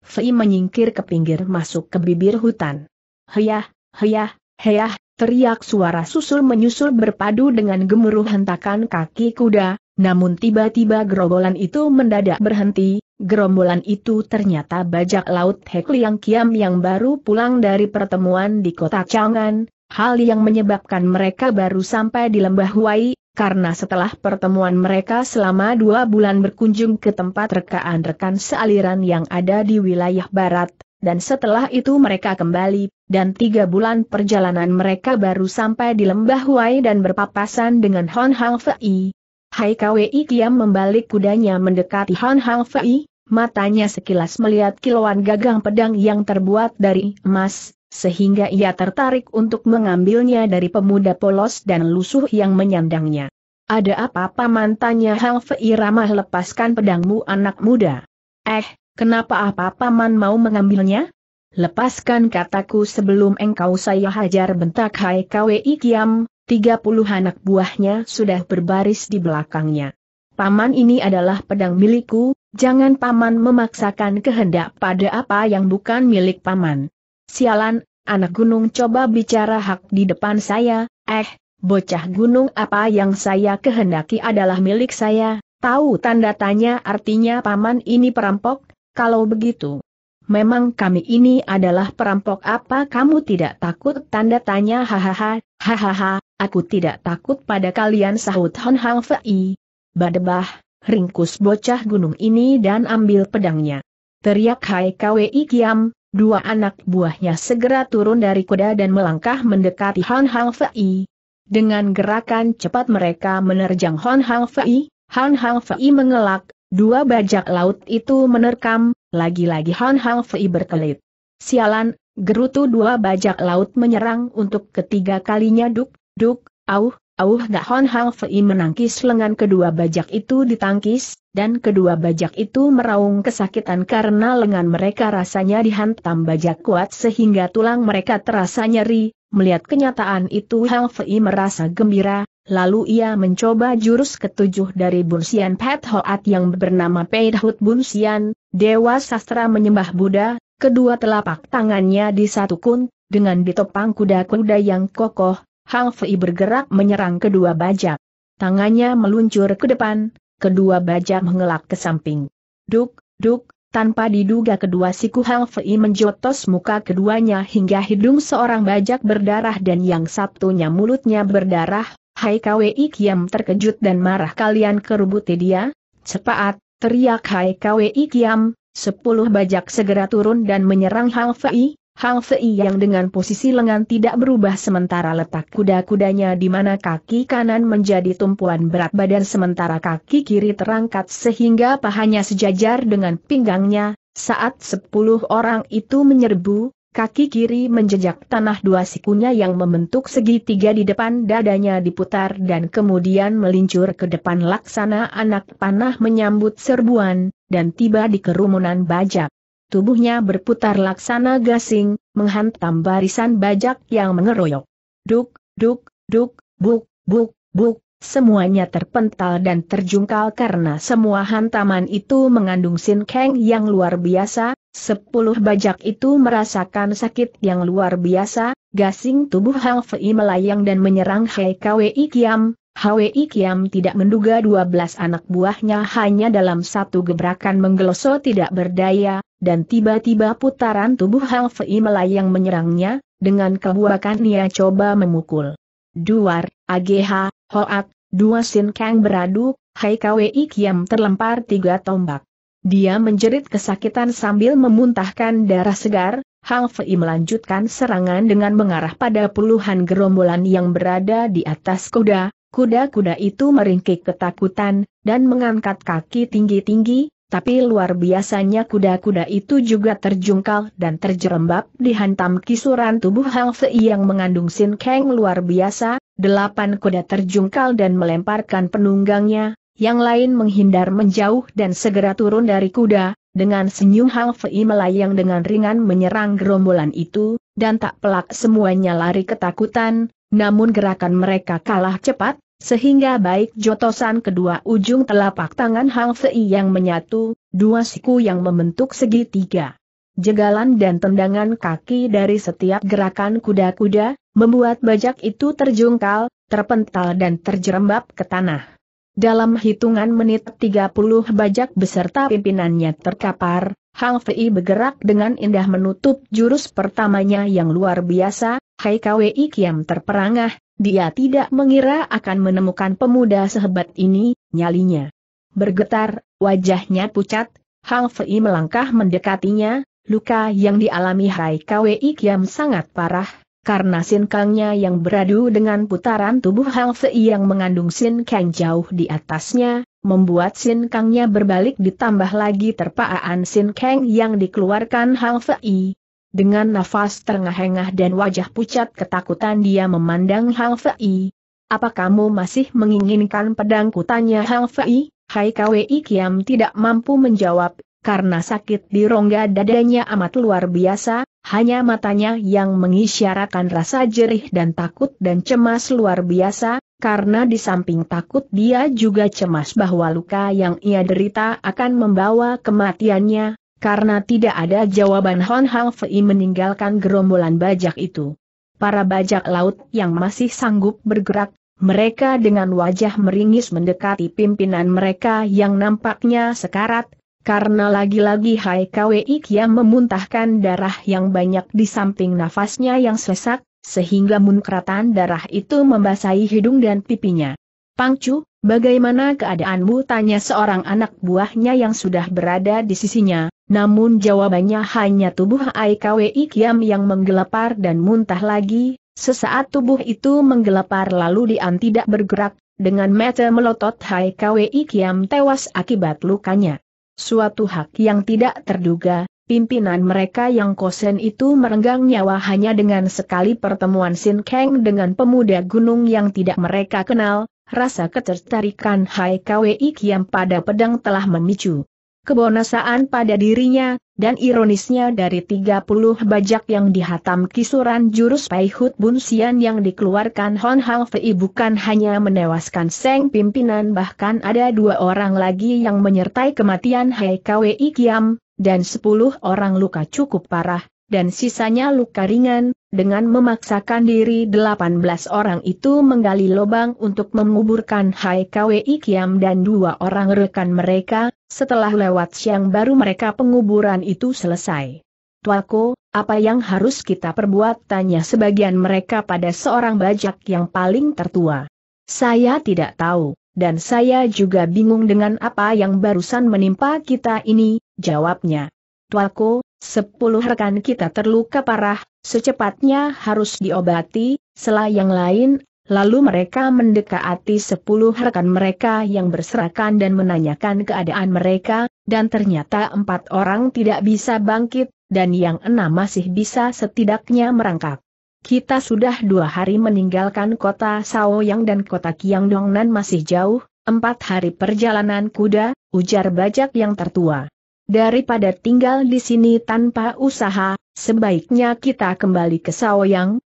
Fei menyingkir ke pinggir masuk ke bibir hutan. Heyah, heyah, heyah, teriak suara susul menyusul berpadu dengan gemuruh hentakan kaki kuda, namun tiba-tiba gerombolan itu mendadak berhenti, gerombolan itu ternyata bajak laut Hek Liang Kiam yang baru pulang dari pertemuan di kota Changan, hal yang menyebabkan mereka baru sampai di lembah Huai karena setelah pertemuan mereka selama dua bulan berkunjung ke tempat rekaan-rekan sealiran yang ada di wilayah barat, dan setelah itu mereka kembali, dan tiga bulan perjalanan mereka baru sampai di lembah Huai dan berpapasan dengan Hon Hang Fei, Hai Kwi Kiam membalik kudanya mendekati Han Hang Fei, matanya sekilas melihat kiloan gagang pedang yang terbuat dari emas, sehingga ia tertarik untuk mengambilnya dari pemuda polos dan lusuh yang menyandangnya. Ada apa paman tanya Hang Fei ramah lepaskan pedangmu anak muda. Eh, kenapa apa paman mau mengambilnya? Lepaskan kataku sebelum engkau saya hajar bentak Hai Kwi Kiam, Tiga puluh anak buahnya sudah berbaris di belakangnya. Paman ini adalah pedang milikku, jangan paman memaksakan kehendak pada apa yang bukan milik paman. Sialan, anak gunung coba bicara hak di depan saya, eh, bocah gunung apa yang saya kehendaki adalah milik saya, tahu tanda tanya artinya paman ini perampok, kalau begitu. Memang kami ini adalah perampok apa kamu tidak takut tanda tanya hahaha, Hahaha, aku tidak takut pada kalian sahut Hon Hang Fei. Badebah, ringkus bocah gunung ini dan ambil pedangnya. Teriak Hai Kwei Kiam, dua anak buahnya segera turun dari kuda dan melangkah mendekati Hon Hang Fei. Dengan gerakan cepat mereka menerjang Hon Hang Fei, Hon Hang Fei mengelak, dua bajak laut itu menerkam, lagi-lagi Hon Hang Fei berkelit. Sialan, Gerutu dua bajak laut menyerang untuk ketiga kalinya duk, duk, auh, auh Gak Hon Hang Fei menangkis lengan kedua bajak itu ditangkis, dan kedua bajak itu meraung kesakitan karena lengan mereka rasanya dihantam bajak kuat sehingga tulang mereka terasa nyeri, melihat kenyataan itu Hang Fei merasa gembira, lalu ia mencoba jurus ketujuh dari Bunsian Pet Hoat yang bernama Pei Dahut Bunsian, Dewa Sastra Menyembah Buddha, Kedua telapak tangannya disatukan, dengan ditopang kuda-kuda yang kokoh, Hang Fei bergerak menyerang kedua bajak. Tangannya meluncur ke depan, kedua bajak mengelak ke samping. Duk, duk, tanpa diduga kedua siku Hang Fei menjotos muka keduanya hingga hidung seorang bajak berdarah dan yang satunya mulutnya berdarah, Hai KWI Kiam terkejut dan marah kalian kerubuti dia, cepat, teriak Hai KWI Kiam, Sepuluh bajak segera turun dan menyerang Hang Fei yang dengan posisi lengan tidak berubah sementara letak kuda-kudanya di mana kaki kanan menjadi tumpuan berat badan sementara kaki kiri terangkat sehingga pahanya sejajar dengan pinggangnya, saat sepuluh orang itu menyerbu, Kaki kiri menjejak tanah dua sikunya yang membentuk segitiga di depan dadanya diputar dan kemudian melincur ke depan laksana anak panah menyambut serbuan, dan tiba di kerumunan bajak. Tubuhnya berputar laksana gasing, menghantam barisan bajak yang mengeroyok. Duk, duk, duk, buk, buk, buk, Semuanya terpental dan terjungkal karena semua hantaman itu mengandung sin keng yang luar biasa, sepuluh bajak itu merasakan sakit yang luar biasa, gasing tubuh Fei melayang dan menyerang Hei Kwei Kiam, Hwi Kiam tidak menduga dua belas anak buahnya hanya dalam satu gebrakan menggeloso tidak berdaya, dan tiba-tiba putaran tubuh Hwi melayang menyerangnya, dengan kebuakan ia coba memukul. Duar, AGH, Hoat, dua Sin Kang beradu, Hai Kwei Kiam terlempar tiga tombak. Dia menjerit kesakitan sambil memuntahkan darah segar, Hang Fei melanjutkan serangan dengan mengarah pada puluhan gerombolan yang berada di atas kuda, kuda-kuda itu meringkik ketakutan, dan mengangkat kaki tinggi-tinggi, tapi luar biasanya kuda-kuda itu juga terjungkal dan terjerembab dihantam kisuran tubuh Hang Fei yang mengandung Sin Kang luar biasa, delapan kuda terjungkal dan melemparkan penunggangnya, yang lain menghindar menjauh dan segera turun dari kuda, dengan senyum Hang Fei melayang dengan ringan menyerang gerombolan itu, dan tak pelak semuanya lari ketakutan, namun gerakan mereka kalah cepat, sehingga baik jotosan kedua ujung telapak tangan Hang Fei yang menyatu, dua siku yang membentuk segitiga. Jegalan dan tendangan kaki dari setiap gerakan kuda-kuda, membuat bajak itu terjungkal, terpental dan terjerembab ke tanah. Dalam hitungan menit 30 bajak beserta pimpinannya terkapar, Hang Fei bergerak dengan indah menutup jurus pertamanya yang luar biasa, Hai Kwei Kiam terperangah, dia tidak mengira akan menemukan pemuda sehebat ini, nyalinya. Bergetar, wajahnya pucat, Hang Fei melangkah mendekatinya, luka yang dialami Hai Kwei Kiam sangat parah, karena sin Kangnya yang beradu dengan putaran tubuh Hang Fei yang mengandung sin keng jauh di atasnya, membuat sin Kangnya berbalik ditambah lagi terpaan sin keng yang dikeluarkan Hang Fei. Dengan nafas terengah-engah dan wajah pucat ketakutan dia memandang Hang Fei. Apa kamu masih menginginkan pedang tanya Hang Fei? Hai Kwei Kiam tidak mampu menjawab, karena sakit di rongga dadanya amat luar biasa, hanya matanya yang mengisyaratkan rasa jerih dan takut dan cemas luar biasa, karena di samping takut dia juga cemas bahwa luka yang ia derita akan membawa kematiannya, karena tidak ada jawaban Hon Halfei meninggalkan gerombolan bajak itu. Para bajak laut yang masih sanggup bergerak, mereka dengan wajah meringis mendekati pimpinan mereka yang nampaknya sekarat, karena lagi-lagi Hai Kwei Kia memuntahkan darah yang banyak di samping nafasnya yang sesak, sehingga munkratan darah itu membasahi hidung dan pipinya. Pangcu, bagaimana keadaanmu? tanya seorang anak buahnya yang sudah berada di sisinya, namun jawabannya hanya tubuh Aikwi Kiam yang menggelepar dan muntah lagi, sesaat tubuh itu menggelepar lalu Dian tidak bergerak, dengan mata melotot Aikwi Kiam tewas akibat lukanya suatu hak yang tidak terduga, pimpinan mereka yang kosen itu merenggang nyawa hanya dengan sekali pertemuan Sin Kang dengan pemuda gunung yang tidak mereka kenal, rasa ketertarikan Hai Kwi Kiam pada pedang telah memicu kebonasaan pada dirinya, dan ironisnya dari 30 bajak yang dihatam kisuran jurus Paihut Bunsian yang dikeluarkan Hon Hao Fei bukan hanya menewaskan Seng pimpinan bahkan ada dua orang lagi yang menyertai kematian Hei Kwei Kiam, dan 10 orang luka cukup parah, dan sisanya luka ringan, dengan memaksakan diri 18 orang itu menggali lubang untuk menguburkan Hai Kwi Kiam dan dua orang rekan mereka, setelah lewat siang baru mereka penguburan itu selesai. Tuako, apa yang harus kita perbuat? Tanya sebagian mereka pada seorang bajak yang paling tertua. Saya tidak tahu, dan saya juga bingung dengan apa yang barusan menimpa kita ini, jawabnya. Tuako, sepuluh rekan kita terluka parah, Secepatnya harus diobati, selah yang lain, lalu mereka mendekati sepuluh rekan mereka yang berserakan dan menanyakan keadaan mereka, dan ternyata empat orang tidak bisa bangkit, dan yang enam masih bisa setidaknya merangkak. Kita sudah dua hari meninggalkan kota Sao Yang dan kota Qiangdongnan masih jauh, empat hari perjalanan kuda, ujar bajak yang tertua. Daripada tinggal di sini tanpa usaha, Sebaiknya kita kembali ke Saoyang,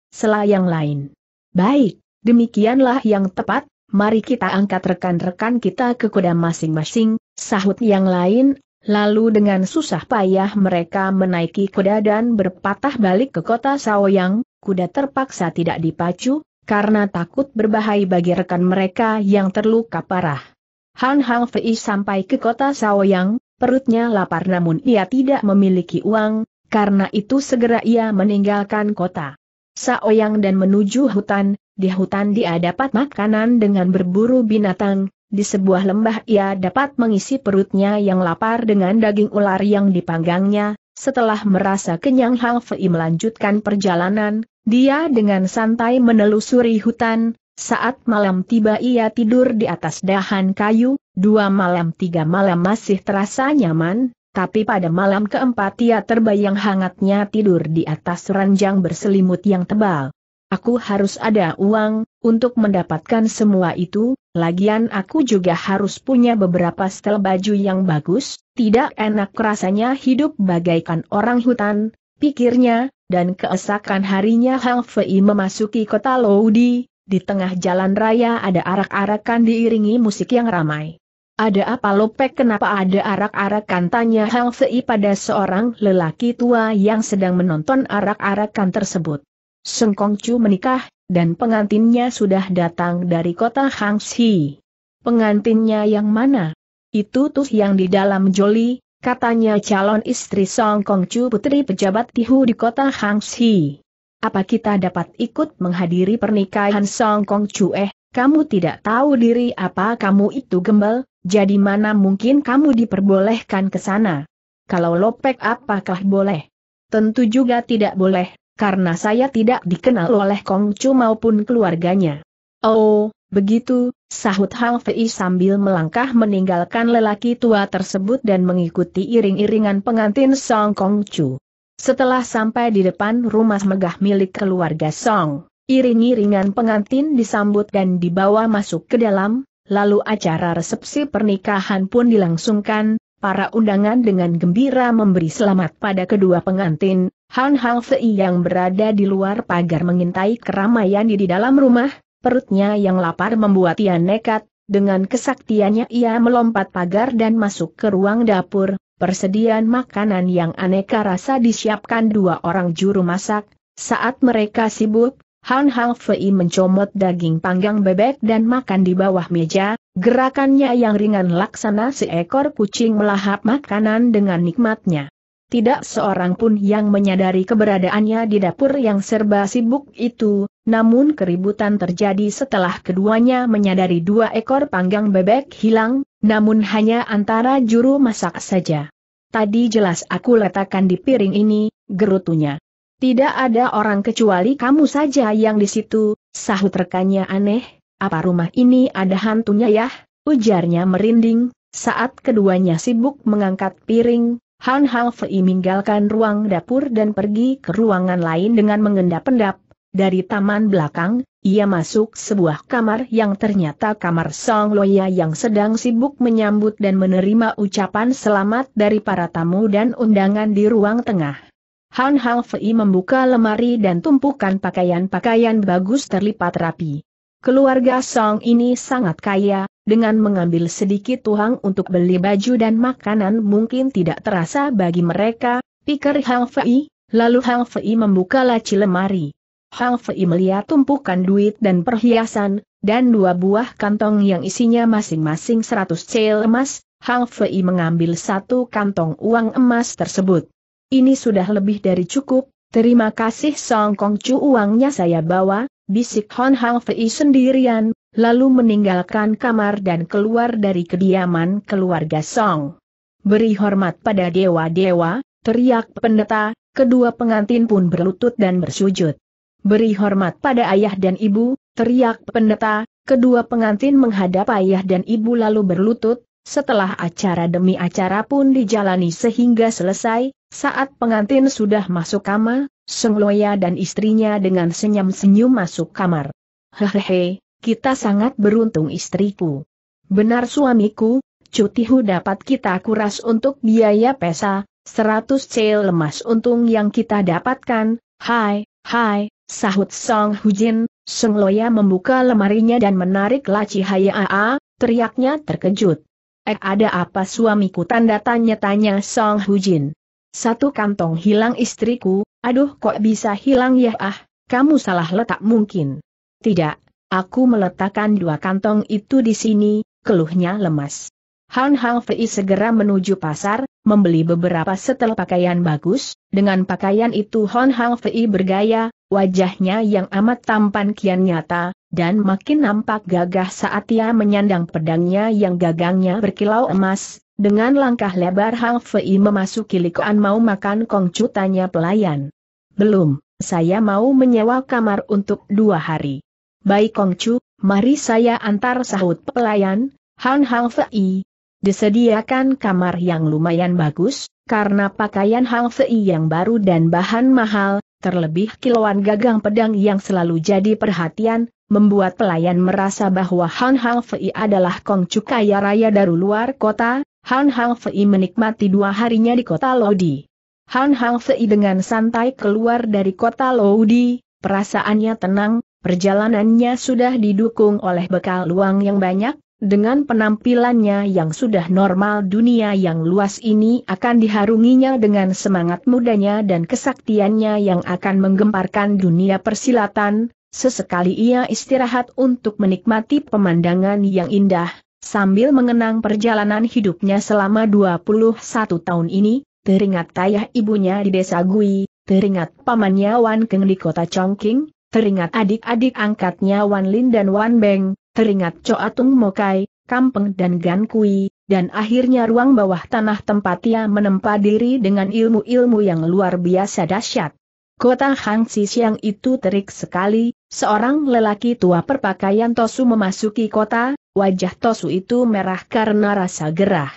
yang lain. Baik, demikianlah yang tepat, mari kita angkat rekan-rekan kita ke kuda masing-masing, sahut yang lain, lalu dengan susah payah mereka menaiki kuda dan berpatah balik ke kota Saoyang, kuda terpaksa tidak dipacu, karena takut berbahaya bagi rekan mereka yang terluka parah. Han Hang Fei sampai ke kota Saoyang, perutnya lapar namun ia tidak memiliki uang, karena itu segera ia meninggalkan kota. Saoyang dan menuju hutan, di hutan dia dapat makanan dengan berburu binatang, di sebuah lembah ia dapat mengisi perutnya yang lapar dengan daging ular yang dipanggangnya, setelah merasa kenyang Hang Fei melanjutkan perjalanan, dia dengan santai menelusuri hutan, saat malam tiba ia tidur di atas dahan kayu, dua malam tiga malam masih terasa nyaman, tapi pada malam keempat ia terbayang hangatnya tidur di atas ranjang berselimut yang tebal. Aku harus ada uang, untuk mendapatkan semua itu, lagian aku juga harus punya beberapa setel baju yang bagus, tidak enak rasanya hidup bagaikan orang hutan, pikirnya, dan keesakan harinya Hang Fei memasuki kota Loudi. di tengah jalan raya ada arak-arakan diiringi musik yang ramai. Ada apa Lopek kenapa ada arak-arakan tanya Hang Sei pada seorang lelaki tua yang sedang menonton arak-arakan tersebut. Sengkong Chu menikah, dan pengantinnya sudah datang dari kota Si. Pengantinnya yang mana? Itu tuh yang di dalam joli, katanya calon istri Songkong Chu putri pejabat Tihu di kota Si. Apa kita dapat ikut menghadiri pernikahan Kong Chu eh? Kamu tidak tahu diri apa kamu itu gembel, jadi mana mungkin kamu diperbolehkan ke sana. Kalau lopek apakah boleh? Tentu juga tidak boleh, karena saya tidak dikenal oleh Kongcu maupun keluarganya. Oh, begitu, sahut Hang Fei sambil melangkah meninggalkan lelaki tua tersebut dan mengikuti iring-iringan pengantin Song Kongcu. Setelah sampai di depan rumah megah milik keluarga Song, Iring-iringan pengantin disambut dan dibawa masuk ke dalam, lalu acara resepsi pernikahan pun dilangsungkan, para undangan dengan gembira memberi selamat pada kedua pengantin, Han Hang Fei yang berada di luar pagar mengintai keramaian di dalam rumah, perutnya yang lapar membuat ia nekat, dengan kesaktiannya ia melompat pagar dan masuk ke ruang dapur, persediaan makanan yang aneka rasa disiapkan dua orang juru masak, saat mereka sibuk, Han Hang Fei mencomot daging panggang bebek dan makan di bawah meja, gerakannya yang ringan laksana seekor kucing melahap makanan dengan nikmatnya. Tidak seorang pun yang menyadari keberadaannya di dapur yang serba sibuk itu, namun keributan terjadi setelah keduanya menyadari dua ekor panggang bebek hilang, namun hanya antara juru masak saja. Tadi jelas aku letakkan di piring ini, gerutunya. Tidak ada orang kecuali kamu saja yang di situ, sahut rekannya aneh, apa rumah ini ada hantunya ya? Ujarnya merinding, saat keduanya sibuk mengangkat piring, Han Halfei meninggalkan ruang dapur dan pergi ke ruangan lain dengan mengendap-endap. Dari taman belakang, ia masuk sebuah kamar yang ternyata kamar Song Loya yang sedang sibuk menyambut dan menerima ucapan selamat dari para tamu dan undangan di ruang tengah. Han Hang Fei membuka lemari dan tumpukan pakaian-pakaian bagus terlipat rapi. Keluarga Song ini sangat kaya, dengan mengambil sedikit uang untuk beli baju dan makanan mungkin tidak terasa bagi mereka, pikir Hang Fei, lalu Hang Fei membuka laci lemari. Hang Fei melihat tumpukan duit dan perhiasan, dan dua buah kantong yang isinya masing-masing 100 cel emas, Hang Fei mengambil satu kantong uang emas tersebut. Ini sudah lebih dari cukup, terima kasih Song Kong Chu uangnya saya bawa, bisik Hon Hang Fei sendirian, lalu meninggalkan kamar dan keluar dari kediaman keluarga Song. Beri hormat pada dewa-dewa, teriak pendeta, kedua pengantin pun berlutut dan bersujud. Beri hormat pada ayah dan ibu, teriak pendeta, kedua pengantin menghadap ayah dan ibu lalu berlutut, setelah acara demi acara pun dijalani sehingga selesai, saat pengantin sudah masuk kamar, Seng Loya dan istrinya dengan senyum-senyum masuk kamar. Hehehe, kita sangat beruntung istriku. Benar suamiku, cutihu dapat kita kuras untuk biaya pesa, 100 cel lemas untung yang kita dapatkan, hai, hai, sahut Song Hujin, Seng Loya membuka lemarinya dan menarik laci hai aa, teriaknya terkejut. Eh ada apa suamiku tanda tanya-tanya Song Hujin. Satu kantong hilang istriku, aduh kok bisa hilang ya ah, kamu salah letak mungkin. Tidak, aku meletakkan dua kantong itu di sini, keluhnya lemas. Han Hang Fei segera menuju pasar, membeli beberapa setel pakaian bagus, dengan pakaian itu Han Hang Fei bergaya, wajahnya yang amat tampan kian nyata, dan makin nampak gagah saat ia menyandang pedangnya yang gagangnya berkilau emas, dengan langkah lebar Hang Fei memasuki likuan mau makan kongcu tanya pelayan. Belum, saya mau menyewa kamar untuk dua hari. Baik kongcu, mari saya antar sahut pelayan, Han Hang Fei. Disediakan kamar yang lumayan bagus, karena pakaian Hang Fei yang baru dan bahan mahal, terlebih kiloan gagang pedang yang selalu jadi perhatian, membuat pelayan merasa bahwa Han Hang Fei adalah Kongcu kaya raya dari luar kota, Han Hang Fei menikmati dua harinya di kota Lodi. Han Hang Fei dengan santai keluar dari kota Lodi, perasaannya tenang, perjalanannya sudah didukung oleh bekal luang yang banyak, dengan penampilannya yang sudah normal dunia yang luas ini akan diharunginya dengan semangat mudanya dan kesaktiannya yang akan menggemparkan dunia persilatan, sesekali ia istirahat untuk menikmati pemandangan yang indah, Sambil mengenang perjalanan hidupnya selama 21 tahun ini, teringat ayah ibunya di desa Gui, teringat pamannya Wan Keng di kota Chongqing, teringat adik-adik angkatnya Wan Lin dan Wan Beng, teringat Coatung Mokai, Kampeng dan Gan Kui, dan akhirnya ruang bawah tanah tempat ia menempa diri dengan ilmu-ilmu yang luar biasa dahsyat. Kota Hang Siang itu terik sekali, seorang lelaki tua perpakaian tosu memasuki kota, Wajah Tosu itu merah karena rasa gerah.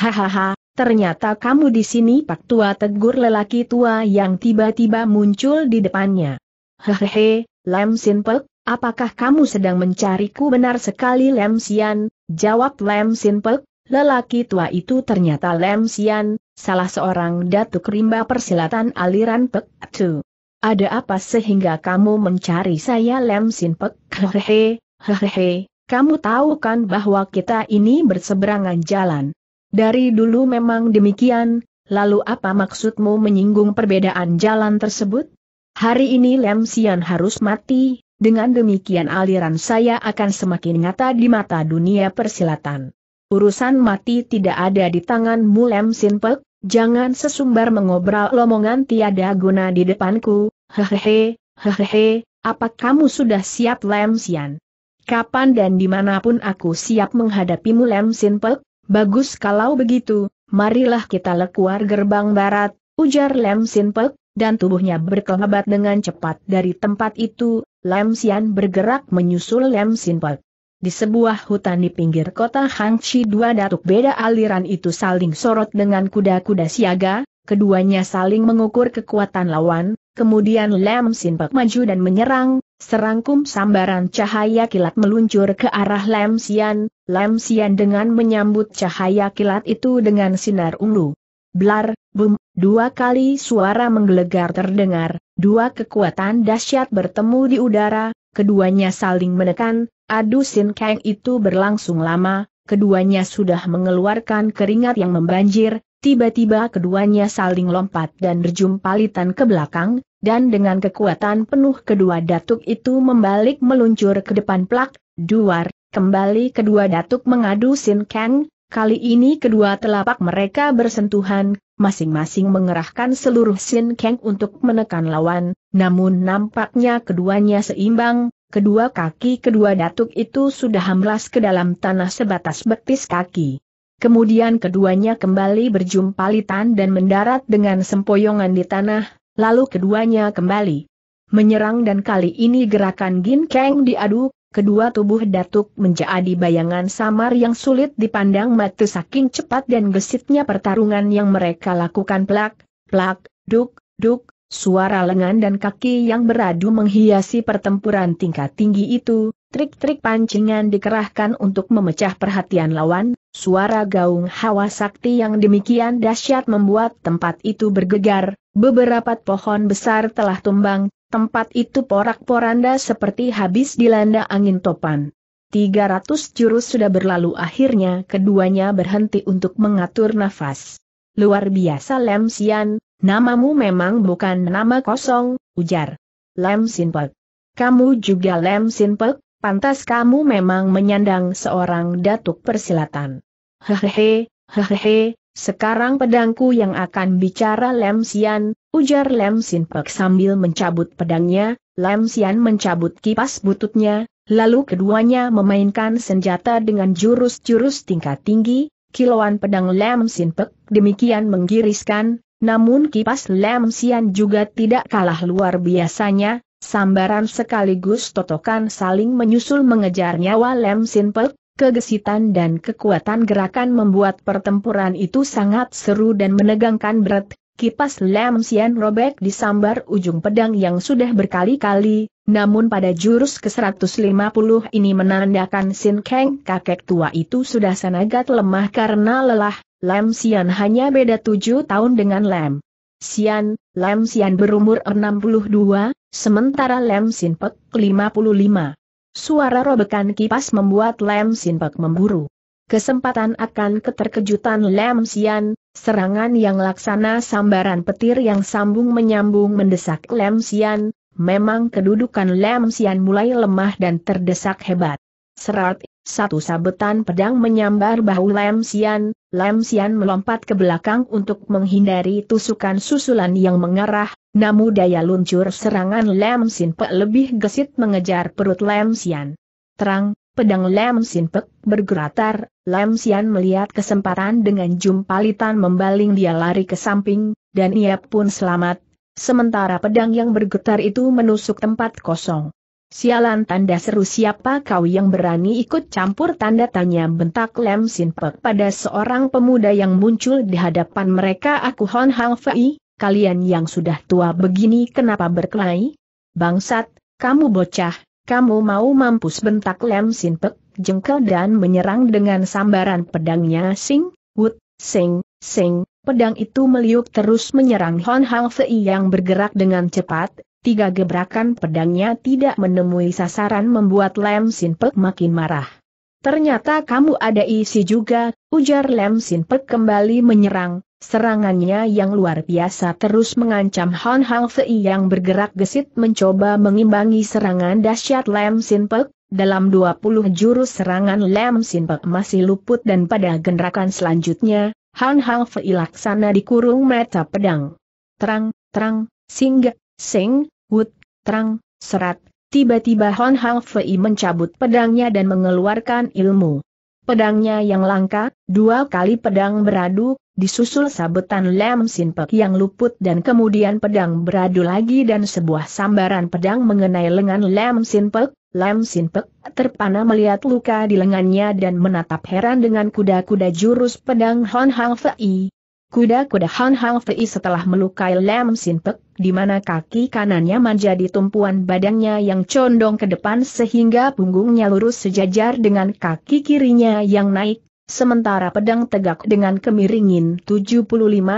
Hahaha, ternyata kamu di sini Pak Tua tegur lelaki tua yang tiba-tiba muncul di depannya. Hehehe, Lem Sinpek, apakah kamu sedang mencariku benar sekali Lem Sian? Jawab Lem Sinpek, lelaki tua itu ternyata Lem Sian, salah seorang datuk rimba persilatan aliran Pek Tu. Ada apa sehingga kamu mencari saya Lem Sinpek? Hehehe, hehehe, kamu tahu kan bahwa kita ini berseberangan jalan. Dari dulu memang demikian, lalu apa maksudmu menyinggung perbedaan jalan tersebut? Hari ini Lem Sian harus mati, dengan demikian aliran saya akan semakin nyata di mata dunia persilatan. Urusan mati tidak ada di tanganmu Lem Sin jangan sesumbar mengobrol lomongan tiada guna di depanku, hehehe, hehehe, apa kamu sudah siap Lem Sian? Kapan dan dimanapun aku siap menghadapimu Lem Sinpek, bagus kalau begitu, marilah kita lekuar gerbang barat, ujar Lem Sinpek, dan tubuhnya berkelebat dengan cepat dari tempat itu, Lem Sian bergerak menyusul Lem Sinpek. Di sebuah hutan di pinggir kota Hangchi dua datuk beda aliran itu saling sorot dengan kuda-kuda siaga, keduanya saling mengukur kekuatan lawan, Kemudian Lam Sin maju dan menyerang, serangkum sambaran cahaya kilat meluncur ke arah Lam Sian, Lam Sian dengan menyambut cahaya kilat itu dengan sinar ungu. Blar, bum, dua kali suara menggelegar terdengar, dua kekuatan dahsyat bertemu di udara, keduanya saling menekan, adu Sin Kang itu berlangsung lama, keduanya sudah mengeluarkan keringat yang membanjir, Tiba-tiba keduanya saling lompat dan berjumpalitan ke belakang, dan dengan kekuatan penuh kedua datuk itu membalik meluncur ke depan plak, duar, kembali kedua datuk mengadu Sin Kang, kali ini kedua telapak mereka bersentuhan, masing-masing mengerahkan seluruh Sin Kang untuk menekan lawan, namun nampaknya keduanya seimbang, kedua kaki kedua datuk itu sudah hamlas ke dalam tanah sebatas betis kaki. Kemudian keduanya kembali berjumpa litan dan mendarat dengan sempoyongan di tanah, lalu keduanya kembali menyerang dan kali ini gerakan Gin Kang diadu, kedua tubuh Datuk menjadi bayangan samar yang sulit dipandang mata saking cepat dan gesitnya pertarungan yang mereka lakukan plak, plak, duk, duk, suara lengan dan kaki yang beradu menghiasi pertempuran tingkat tinggi itu, Trik-trik pancingan dikerahkan untuk memecah perhatian lawan, suara gaung hawa sakti yang demikian dahsyat membuat tempat itu bergegar, beberapa pohon besar telah tumbang, tempat itu porak-poranda seperti habis dilanda angin topan. 300 jurus sudah berlalu akhirnya keduanya berhenti untuk mengatur nafas. Luar biasa Lem Sian, namamu memang bukan nama kosong, ujar. Lem Sinpek. Kamu juga Lem Sinpek? pantas kamu memang menyandang seorang datuk persilatan. Hehehe, hehehe, sekarang pedangku yang akan bicara Lem Sian, ujar Lem Sin Pek sambil mencabut pedangnya, Lem Sian mencabut kipas bututnya, lalu keduanya memainkan senjata dengan jurus-jurus tingkat tinggi, kiloan pedang Lem Sin Pek demikian menggiriskan, namun kipas Lem Sian juga tidak kalah luar biasanya, Sambaran sekaligus totokan saling menyusul mengejar nyawa Lem Sin kegesitan dan kekuatan gerakan membuat pertempuran itu sangat seru dan menegangkan berat. Kipas Lem Sian robek di sambar ujung pedang yang sudah berkali-kali, namun pada jurus ke-150 ini menandakan Sin Kang kakek tua itu sudah senagat lemah karena lelah, Lem Sian hanya beda tujuh tahun dengan Lem. Sian, Lam Sian berumur 62, Sementara Lem Sinpek, 55. Suara robekan kipas membuat Lem Sinpek memburu. Kesempatan akan keterkejutan Lem Sian, serangan yang laksana sambaran petir yang sambung menyambung mendesak Lem Sian, memang kedudukan Lem Sian mulai lemah dan terdesak hebat. Serat, satu sabetan pedang menyambar bahu Lem Sian, Lem Sian melompat ke belakang untuk menghindari tusukan susulan yang mengarah, namun daya luncur serangan Lam Sin lebih gesit mengejar perut Lam Sian. Terang, pedang Lam Sin Pek bergeratar, Lam Sian melihat kesempatan dengan jumpalitan membaling dia lari ke samping, dan ia pun selamat, sementara pedang yang bergetar itu menusuk tempat kosong. Sialan tanda seru siapa kau yang berani ikut campur tanda tanya bentak Lam Sin pada seorang pemuda yang muncul di hadapan mereka aku Hon Hang Fei, kalian yang sudah tua begini kenapa berkelahi? Bangsat, kamu bocah, kamu mau mampus bentak Lem Sinpek, jengkel dan menyerang dengan sambaran pedangnya Sing, Wut, Sing, Sing, pedang itu meliuk terus menyerang Hon Hang Fei yang bergerak dengan cepat, tiga gebrakan pedangnya tidak menemui sasaran membuat Lem Sin makin marah. Ternyata kamu ada isi juga, ujar Lem Sin kembali menyerang, Serangannya yang luar biasa terus mengancam Han Hang Fei yang bergerak gesit mencoba mengimbangi serangan dahsyat Lam Sin Pek. Dalam 20 jurus serangan Lam Sin Pek masih luput dan pada gerakan selanjutnya, Han Hang Fei laksana dikurung mata pedang. Terang, terang, sing, sing, wut, terang, serat, tiba-tiba Han Hang Fei mencabut pedangnya dan mengeluarkan ilmu. Pedangnya yang langka, dua kali pedang beradu, disusul sabetan lem sinpek yang luput dan kemudian pedang beradu lagi dan sebuah sambaran pedang mengenai lengan lem sinpek, lem sinpek terpana melihat luka di lengannya dan menatap heran dengan kuda-kuda jurus pedang Hon Hang Fei, Kuda-kuda Han Hang Fei setelah melukai Lam Sin Pek, di mana kaki kanannya menjadi tumpuan badannya yang condong ke depan sehingga punggungnya lurus sejajar dengan kaki kirinya yang naik, sementara pedang tegak dengan kemiringin 75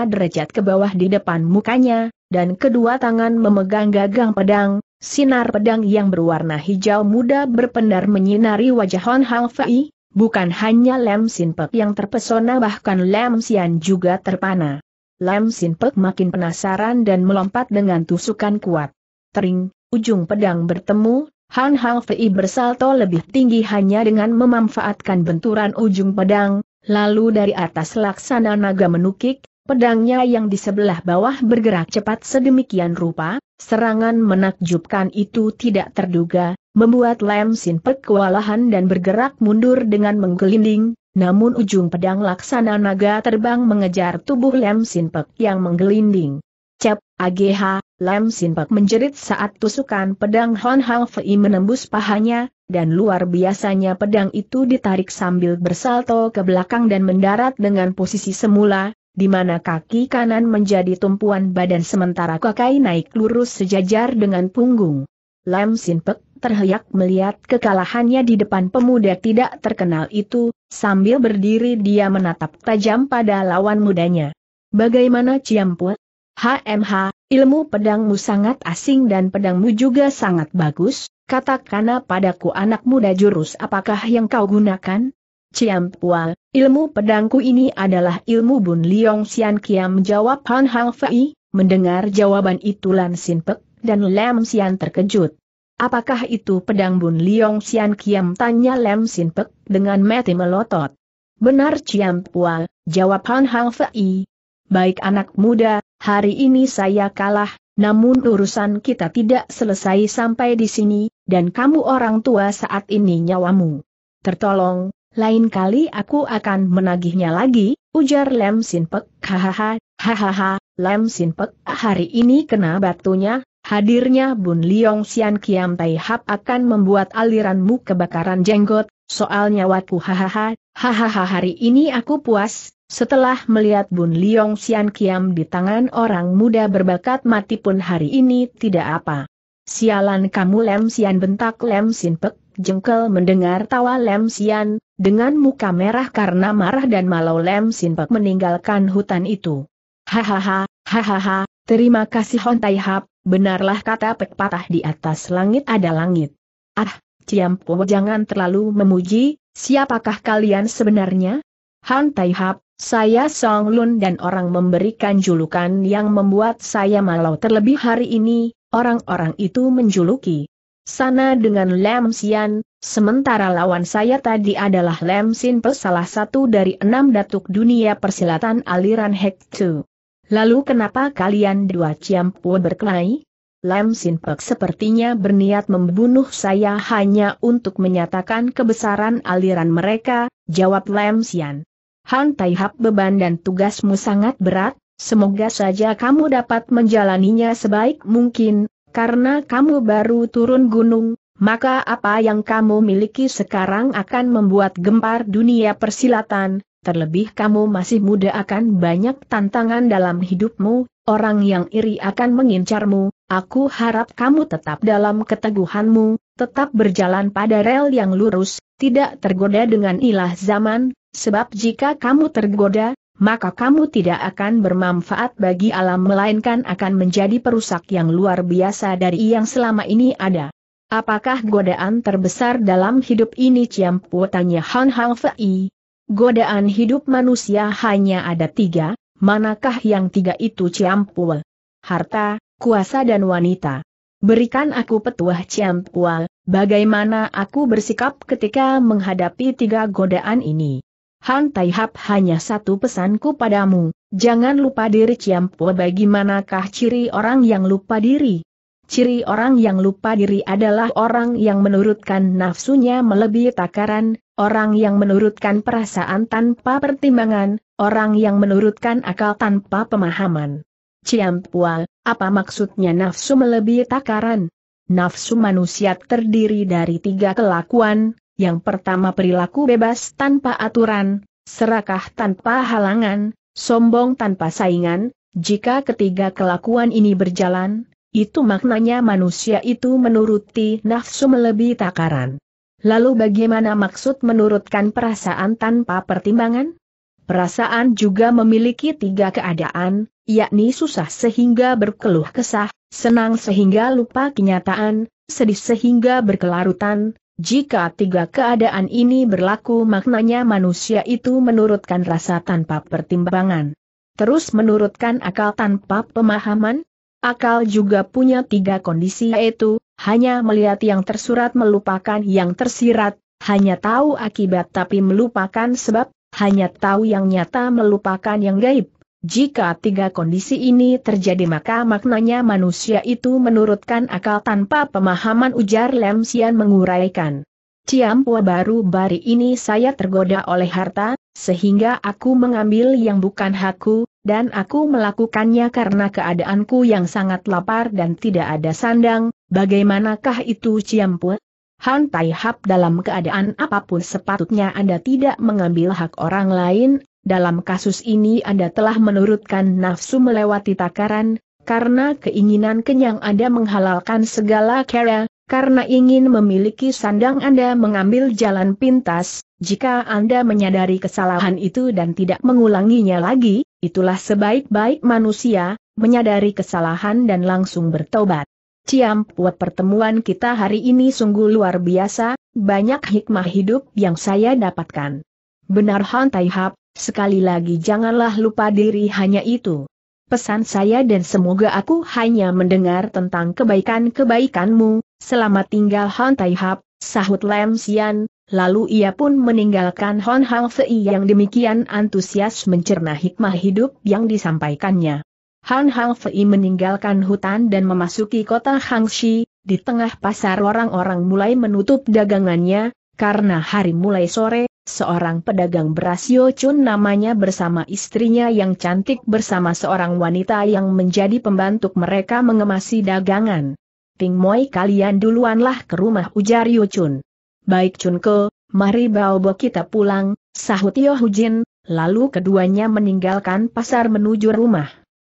derajat ke bawah di depan mukanya, dan kedua tangan memegang gagang pedang, Sinar pedang yang berwarna hijau muda berpendar menyinari wajah Han Hang Fei, Bukan hanya Lem Sin yang terpesona bahkan Lem Sian juga terpana. Lem Sin makin penasaran dan melompat dengan tusukan kuat. Tering, ujung pedang bertemu, Han Hang Fei bersalto lebih tinggi hanya dengan memanfaatkan benturan ujung pedang, lalu dari atas laksana naga menukik, pedangnya yang di sebelah bawah bergerak cepat sedemikian rupa, serangan menakjubkan itu tidak terduga, membuat Lam Sin Pek kewalahan dan bergerak mundur dengan menggelinding, namun ujung pedang laksana naga terbang mengejar tubuh Lam Sin Pek yang menggelinding. Cep, AGH, Lam Sin Pek menjerit saat tusukan pedang Hon Hang Fei menembus pahanya, dan luar biasanya pedang itu ditarik sambil bersalto ke belakang dan mendarat dengan posisi semula, di mana kaki kanan menjadi tumpuan badan sementara kaki naik lurus sejajar dengan punggung. Lam Sin Pek terhejak melihat kekalahannya di depan pemuda tidak terkenal itu, sambil berdiri dia menatap tajam pada lawan mudanya. Bagaimana Ciamput? HMH, ilmu pedangmu sangat asing dan pedangmu juga sangat bagus, katakanlah padaku anak muda jurus apakah yang kau gunakan? Ciampual, ilmu pedangku ini adalah ilmu Bun Liong Xian Kiam jawab Han Hang Fei, mendengar jawaban itu Lan Sin Pek, dan Lam Sian terkejut. Apakah itu pedang Bun Liong Sian Kiam tanya Lem Sin Pek, dengan mati melotot. Benar Ciam Pua, jawab Han Hang Fei. Baik anak muda, hari ini saya kalah, namun urusan kita tidak selesai sampai di sini, dan kamu orang tua saat ini nyawamu. Tertolong, lain kali aku akan menagihnya lagi, ujar Lem Sin Pek, hahaha, hahaha, Lem Sin Pek hari ini kena batunya, Hadirnya Bun Liong Sian Kiam Tai Hap akan membuat aliranmu kebakaran jenggot, soal nyawaku hahaha, hahaha hari ini aku puas, setelah melihat Bun Liong Sian Kiam di tangan orang muda berbakat mati pun hari ini tidak apa. Sialan kamu Lem Sian bentak Lem Sin Pek, jengkel mendengar tawa Lem Sian, dengan muka merah karena marah dan malau Lem Sin Pek meninggalkan hutan itu. Hahaha, hahaha, Terima kasih Hon Tai Hap, benarlah kata pepatah di atas langit ada langit. Ah, Ciampo jangan terlalu memuji, siapakah kalian sebenarnya? Hon Tai Hap, saya Song Lun dan orang memberikan julukan yang membuat saya malau terlebih hari ini, orang-orang itu menjuluki. Sana dengan Lam Sian, sementara lawan saya tadi adalah Lam Sin Pe salah satu dari enam datuk dunia persilatan aliran Hek Tu. Lalu kenapa kalian dua ciampua berkelahi? Lam Sin Pek sepertinya berniat membunuh saya hanya untuk menyatakan kebesaran aliran mereka, jawab Lam Sian. Han Tai Hap beban dan tugasmu sangat berat, semoga saja kamu dapat menjalaninya sebaik mungkin, karena kamu baru turun gunung, maka apa yang kamu miliki sekarang akan membuat gempar dunia persilatan, Terlebih kamu masih muda akan banyak tantangan dalam hidupmu, orang yang iri akan mengincarmu, aku harap kamu tetap dalam keteguhanmu, tetap berjalan pada rel yang lurus, tidak tergoda dengan ilah zaman, sebab jika kamu tergoda, maka kamu tidak akan bermanfaat bagi alam melainkan akan menjadi perusak yang luar biasa dari yang selama ini ada. Apakah godaan terbesar dalam hidup ini Ciampu tanya Han Hang Fei, Godaan hidup manusia hanya ada tiga, manakah yang tiga itu Ciampua? Harta, kuasa dan wanita. Berikan aku petuah Ciampua, bagaimana aku bersikap ketika menghadapi tiga godaan ini. Han Tai Hap hanya satu pesanku padamu, jangan lupa diri Ciampua bagaimanakah ciri orang yang lupa diri. Ciri orang yang lupa diri adalah orang yang menurutkan nafsunya melebihi takaran, orang yang menurutkan perasaan tanpa pertimbangan, orang yang menurutkan akal tanpa pemahaman. Ciampua, apa maksudnya nafsu melebihi takaran? Nafsu manusia terdiri dari tiga kelakuan, yang pertama perilaku bebas tanpa aturan, serakah tanpa halangan, sombong tanpa saingan, jika ketiga kelakuan ini berjalan, itu maknanya manusia itu menuruti nafsu melebihi takaran. Lalu bagaimana maksud menurutkan perasaan tanpa pertimbangan? Perasaan juga memiliki tiga keadaan, yakni susah sehingga berkeluh kesah, senang sehingga lupa kenyataan, sedih sehingga berkelarutan. Jika tiga keadaan ini berlaku maknanya manusia itu menurutkan rasa tanpa pertimbangan. Terus menurutkan akal tanpa pemahaman? Akal juga punya tiga kondisi yaitu, hanya melihat yang tersurat melupakan yang tersirat, hanya tahu akibat tapi melupakan sebab, hanya tahu yang nyata melupakan yang gaib. Jika tiga kondisi ini terjadi maka maknanya manusia itu menurutkan akal tanpa pemahaman ujar Lem Sian menguraikan. Ciampua baru bari ini saya tergoda oleh harta, sehingga aku mengambil yang bukan hakku, dan aku melakukannya karena keadaanku yang sangat lapar dan tidak ada sandang, bagaimanakah itu Ciampu? Han Tai Hap dalam keadaan apapun sepatutnya Anda tidak mengambil hak orang lain, dalam kasus ini Anda telah menurutkan nafsu melewati takaran, karena keinginan kenyang Anda menghalalkan segala cara, karena ingin memiliki sandang Anda mengambil jalan pintas, jika Anda menyadari kesalahan itu dan tidak mengulanginya lagi, itulah sebaik-baik manusia, menyadari kesalahan dan langsung bertobat. Ciam buat pertemuan kita hari ini sungguh luar biasa, banyak hikmah hidup yang saya dapatkan. Benar Han Tai sekali lagi janganlah lupa diri hanya itu. Pesan saya dan semoga aku hanya mendengar tentang kebaikan-kebaikanmu, Selamat tinggal Han Tai Hap, sahut Lam Sian, lalu ia pun meninggalkan Hon Hang Fei yang demikian antusias mencerna hikmah hidup yang disampaikannya. Han Hang Fei meninggalkan hutan dan memasuki kota Hangxi. di tengah pasar orang-orang mulai menutup dagangannya, karena hari mulai sore, seorang pedagang beras Yo Chun namanya bersama istrinya yang cantik bersama seorang wanita yang menjadi pembantu mereka mengemasi dagangan. Ting Moi kalian duluanlah ke rumah ujar Yu Chun. Baik Chun Ke, mari bawa kita pulang, sahut Yo Jin, lalu keduanya meninggalkan pasar menuju rumah.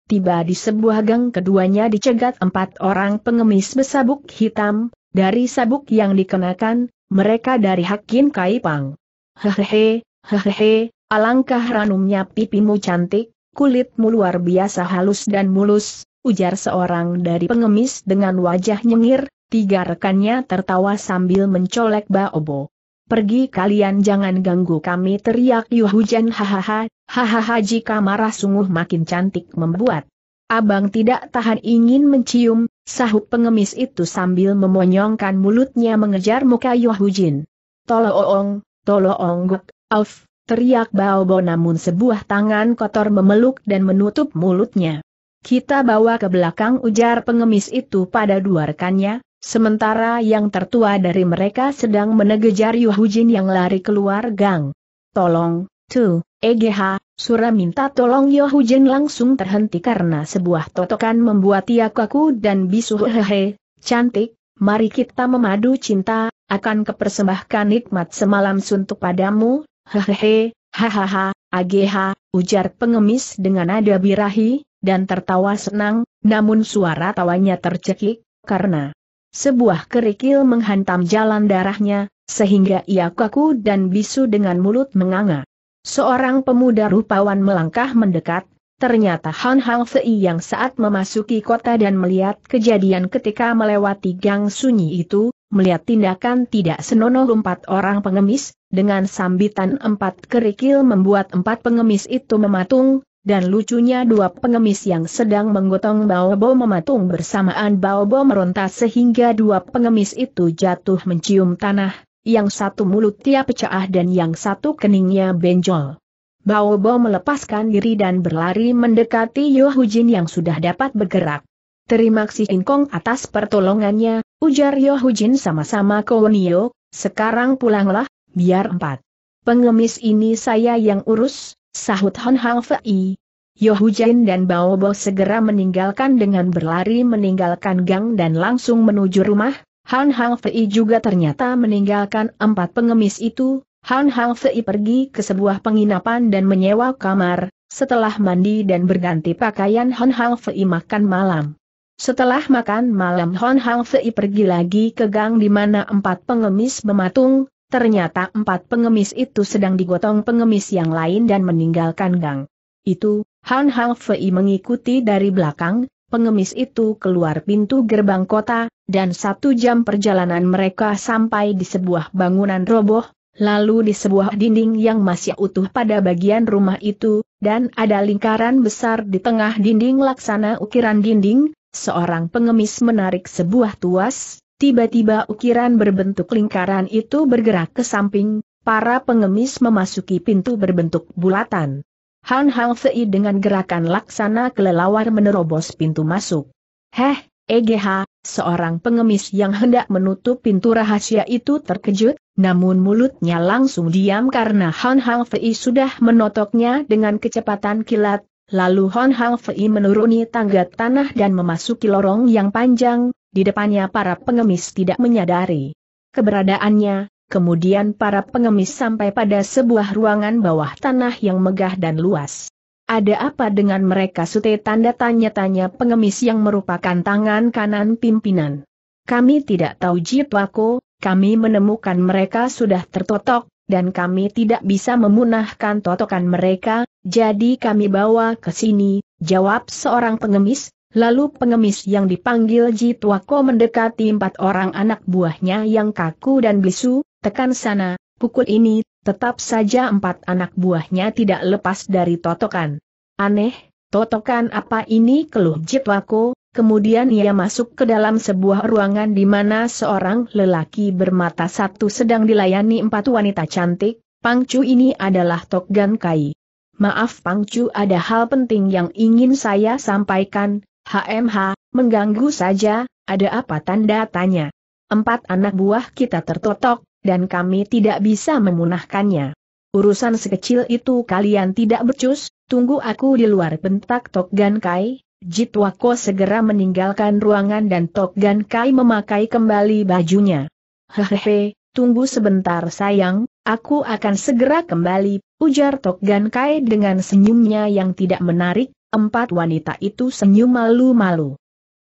Tiba di sebuah gang keduanya dicegat empat orang pengemis besabuk hitam, dari sabuk yang dikenakan, mereka dari Hakin Kaipang. Hehehe, hehehe, alangkah ranumnya pipimu cantik, kulitmu luar biasa halus dan mulus, ujar seorang dari pengemis dengan wajah nyengir, tiga rekannya tertawa sambil mencolek baobo. Pergi kalian jangan ganggu kami teriak Yu Hujan hahaha, hahaha jika marah sungguh makin cantik membuat. Abang tidak tahan ingin mencium, sahut pengemis itu sambil memonyongkan mulutnya mengejar muka Yu Hujin. Tolong, tolong, guk, auf, teriak Baobo namun sebuah tangan kotor memeluk dan menutup mulutnya. Kita bawa ke belakang ujar pengemis itu pada dua rekannya, sementara yang tertua dari mereka sedang menegejar Yuhujin yang lari keluar gang. Tolong, tuh, e EGH, Sura minta tolong Yuhujin langsung terhenti karena sebuah totokan membuat ia kaku dan bisu hehehe, cantik, mari kita memadu cinta, akan kepersembahkan nikmat semalam suntuk padamu, hehehe, hahaha, AGH, ujar pengemis dengan nada birahi, dan tertawa senang, namun suara tawanya tercekik, karena sebuah kerikil menghantam jalan darahnya, sehingga ia kaku dan bisu dengan mulut menganga. Seorang pemuda rupawan melangkah mendekat, ternyata Han Hang Fei yang saat memasuki kota dan melihat kejadian ketika melewati gang sunyi itu, melihat tindakan tidak senonoh empat orang pengemis, dengan sambitan empat kerikil membuat empat pengemis itu mematung, dan lucunya dua pengemis yang sedang menggotong Baobo mematung bersamaan Baobo meronta sehingga dua pengemis itu jatuh mencium tanah, yang satu mulutnya pecah dan yang satu keningnya benjol. Baobo melepaskan diri dan berlari mendekati Yohujin yang sudah dapat bergerak. Terima kasih Inkong atas pertolongannya, ujar Yohujin sama-sama ke Kowonio, sekarang pulanglah, biar empat. Pengemis ini saya yang urus, sahut Hon Hang Fei. Yo Jin dan Bo segera meninggalkan dengan berlari meninggalkan gang dan langsung menuju rumah. Han Hang Fei juga ternyata meninggalkan empat pengemis itu. Han Hang Fei pergi ke sebuah penginapan dan menyewa kamar. Setelah mandi dan berganti pakaian Han Hang Fei makan malam. Setelah makan malam Hon Hang Fei pergi lagi ke gang di mana empat pengemis mematung, Ternyata empat pengemis itu sedang digotong pengemis yang lain dan meninggalkan gang. Itu, Han Hang Fei mengikuti dari belakang, pengemis itu keluar pintu gerbang kota, dan satu jam perjalanan mereka sampai di sebuah bangunan roboh, lalu di sebuah dinding yang masih utuh pada bagian rumah itu, dan ada lingkaran besar di tengah dinding laksana ukiran dinding, seorang pengemis menarik sebuah tuas, Tiba-tiba ukiran berbentuk lingkaran itu bergerak ke samping, para pengemis memasuki pintu berbentuk bulatan. Han Hang Fei dengan gerakan laksana kelelawar menerobos pintu masuk. Heh, EGH, seorang pengemis yang hendak menutup pintu rahasia itu terkejut, namun mulutnya langsung diam karena Han Hang Fei sudah menotoknya dengan kecepatan kilat, lalu Han Hang Fei menuruni tangga tanah dan memasuki lorong yang panjang, di depannya para pengemis tidak menyadari keberadaannya, kemudian para pengemis sampai pada sebuah ruangan bawah tanah yang megah dan luas. Ada apa dengan mereka sute tanda tanya-tanya pengemis yang merupakan tangan kanan pimpinan. Kami tidak tahu jitwako, kami menemukan mereka sudah tertotok, dan kami tidak bisa memunahkan totokan mereka, jadi kami bawa ke sini, jawab seorang pengemis, Lalu pengemis yang dipanggil Jitwako mendekati empat orang anak buahnya yang kaku dan bisu, tekan sana, pukul ini, tetap saja empat anak buahnya tidak lepas dari totokan. Aneh, totokan apa ini keluh Jitwako, kemudian ia masuk ke dalam sebuah ruangan di mana seorang lelaki bermata satu sedang dilayani empat wanita cantik, Pangcu ini adalah Tokgan Kai. Maaf Pangcu ada hal penting yang ingin saya sampaikan, HMH, mengganggu saja, ada apa tanda tanya? Empat anak buah kita tertotok, dan kami tidak bisa memunahkannya. Urusan sekecil itu kalian tidak becus, tunggu aku di luar bentak Tok Gan Kai. Jitwako segera meninggalkan ruangan dan Tok Gan Kai memakai kembali bajunya. Hehehe, tunggu sebentar sayang, aku akan segera kembali, ujar Tok Gan Kai dengan senyumnya yang tidak menarik, Empat wanita itu senyum malu-malu.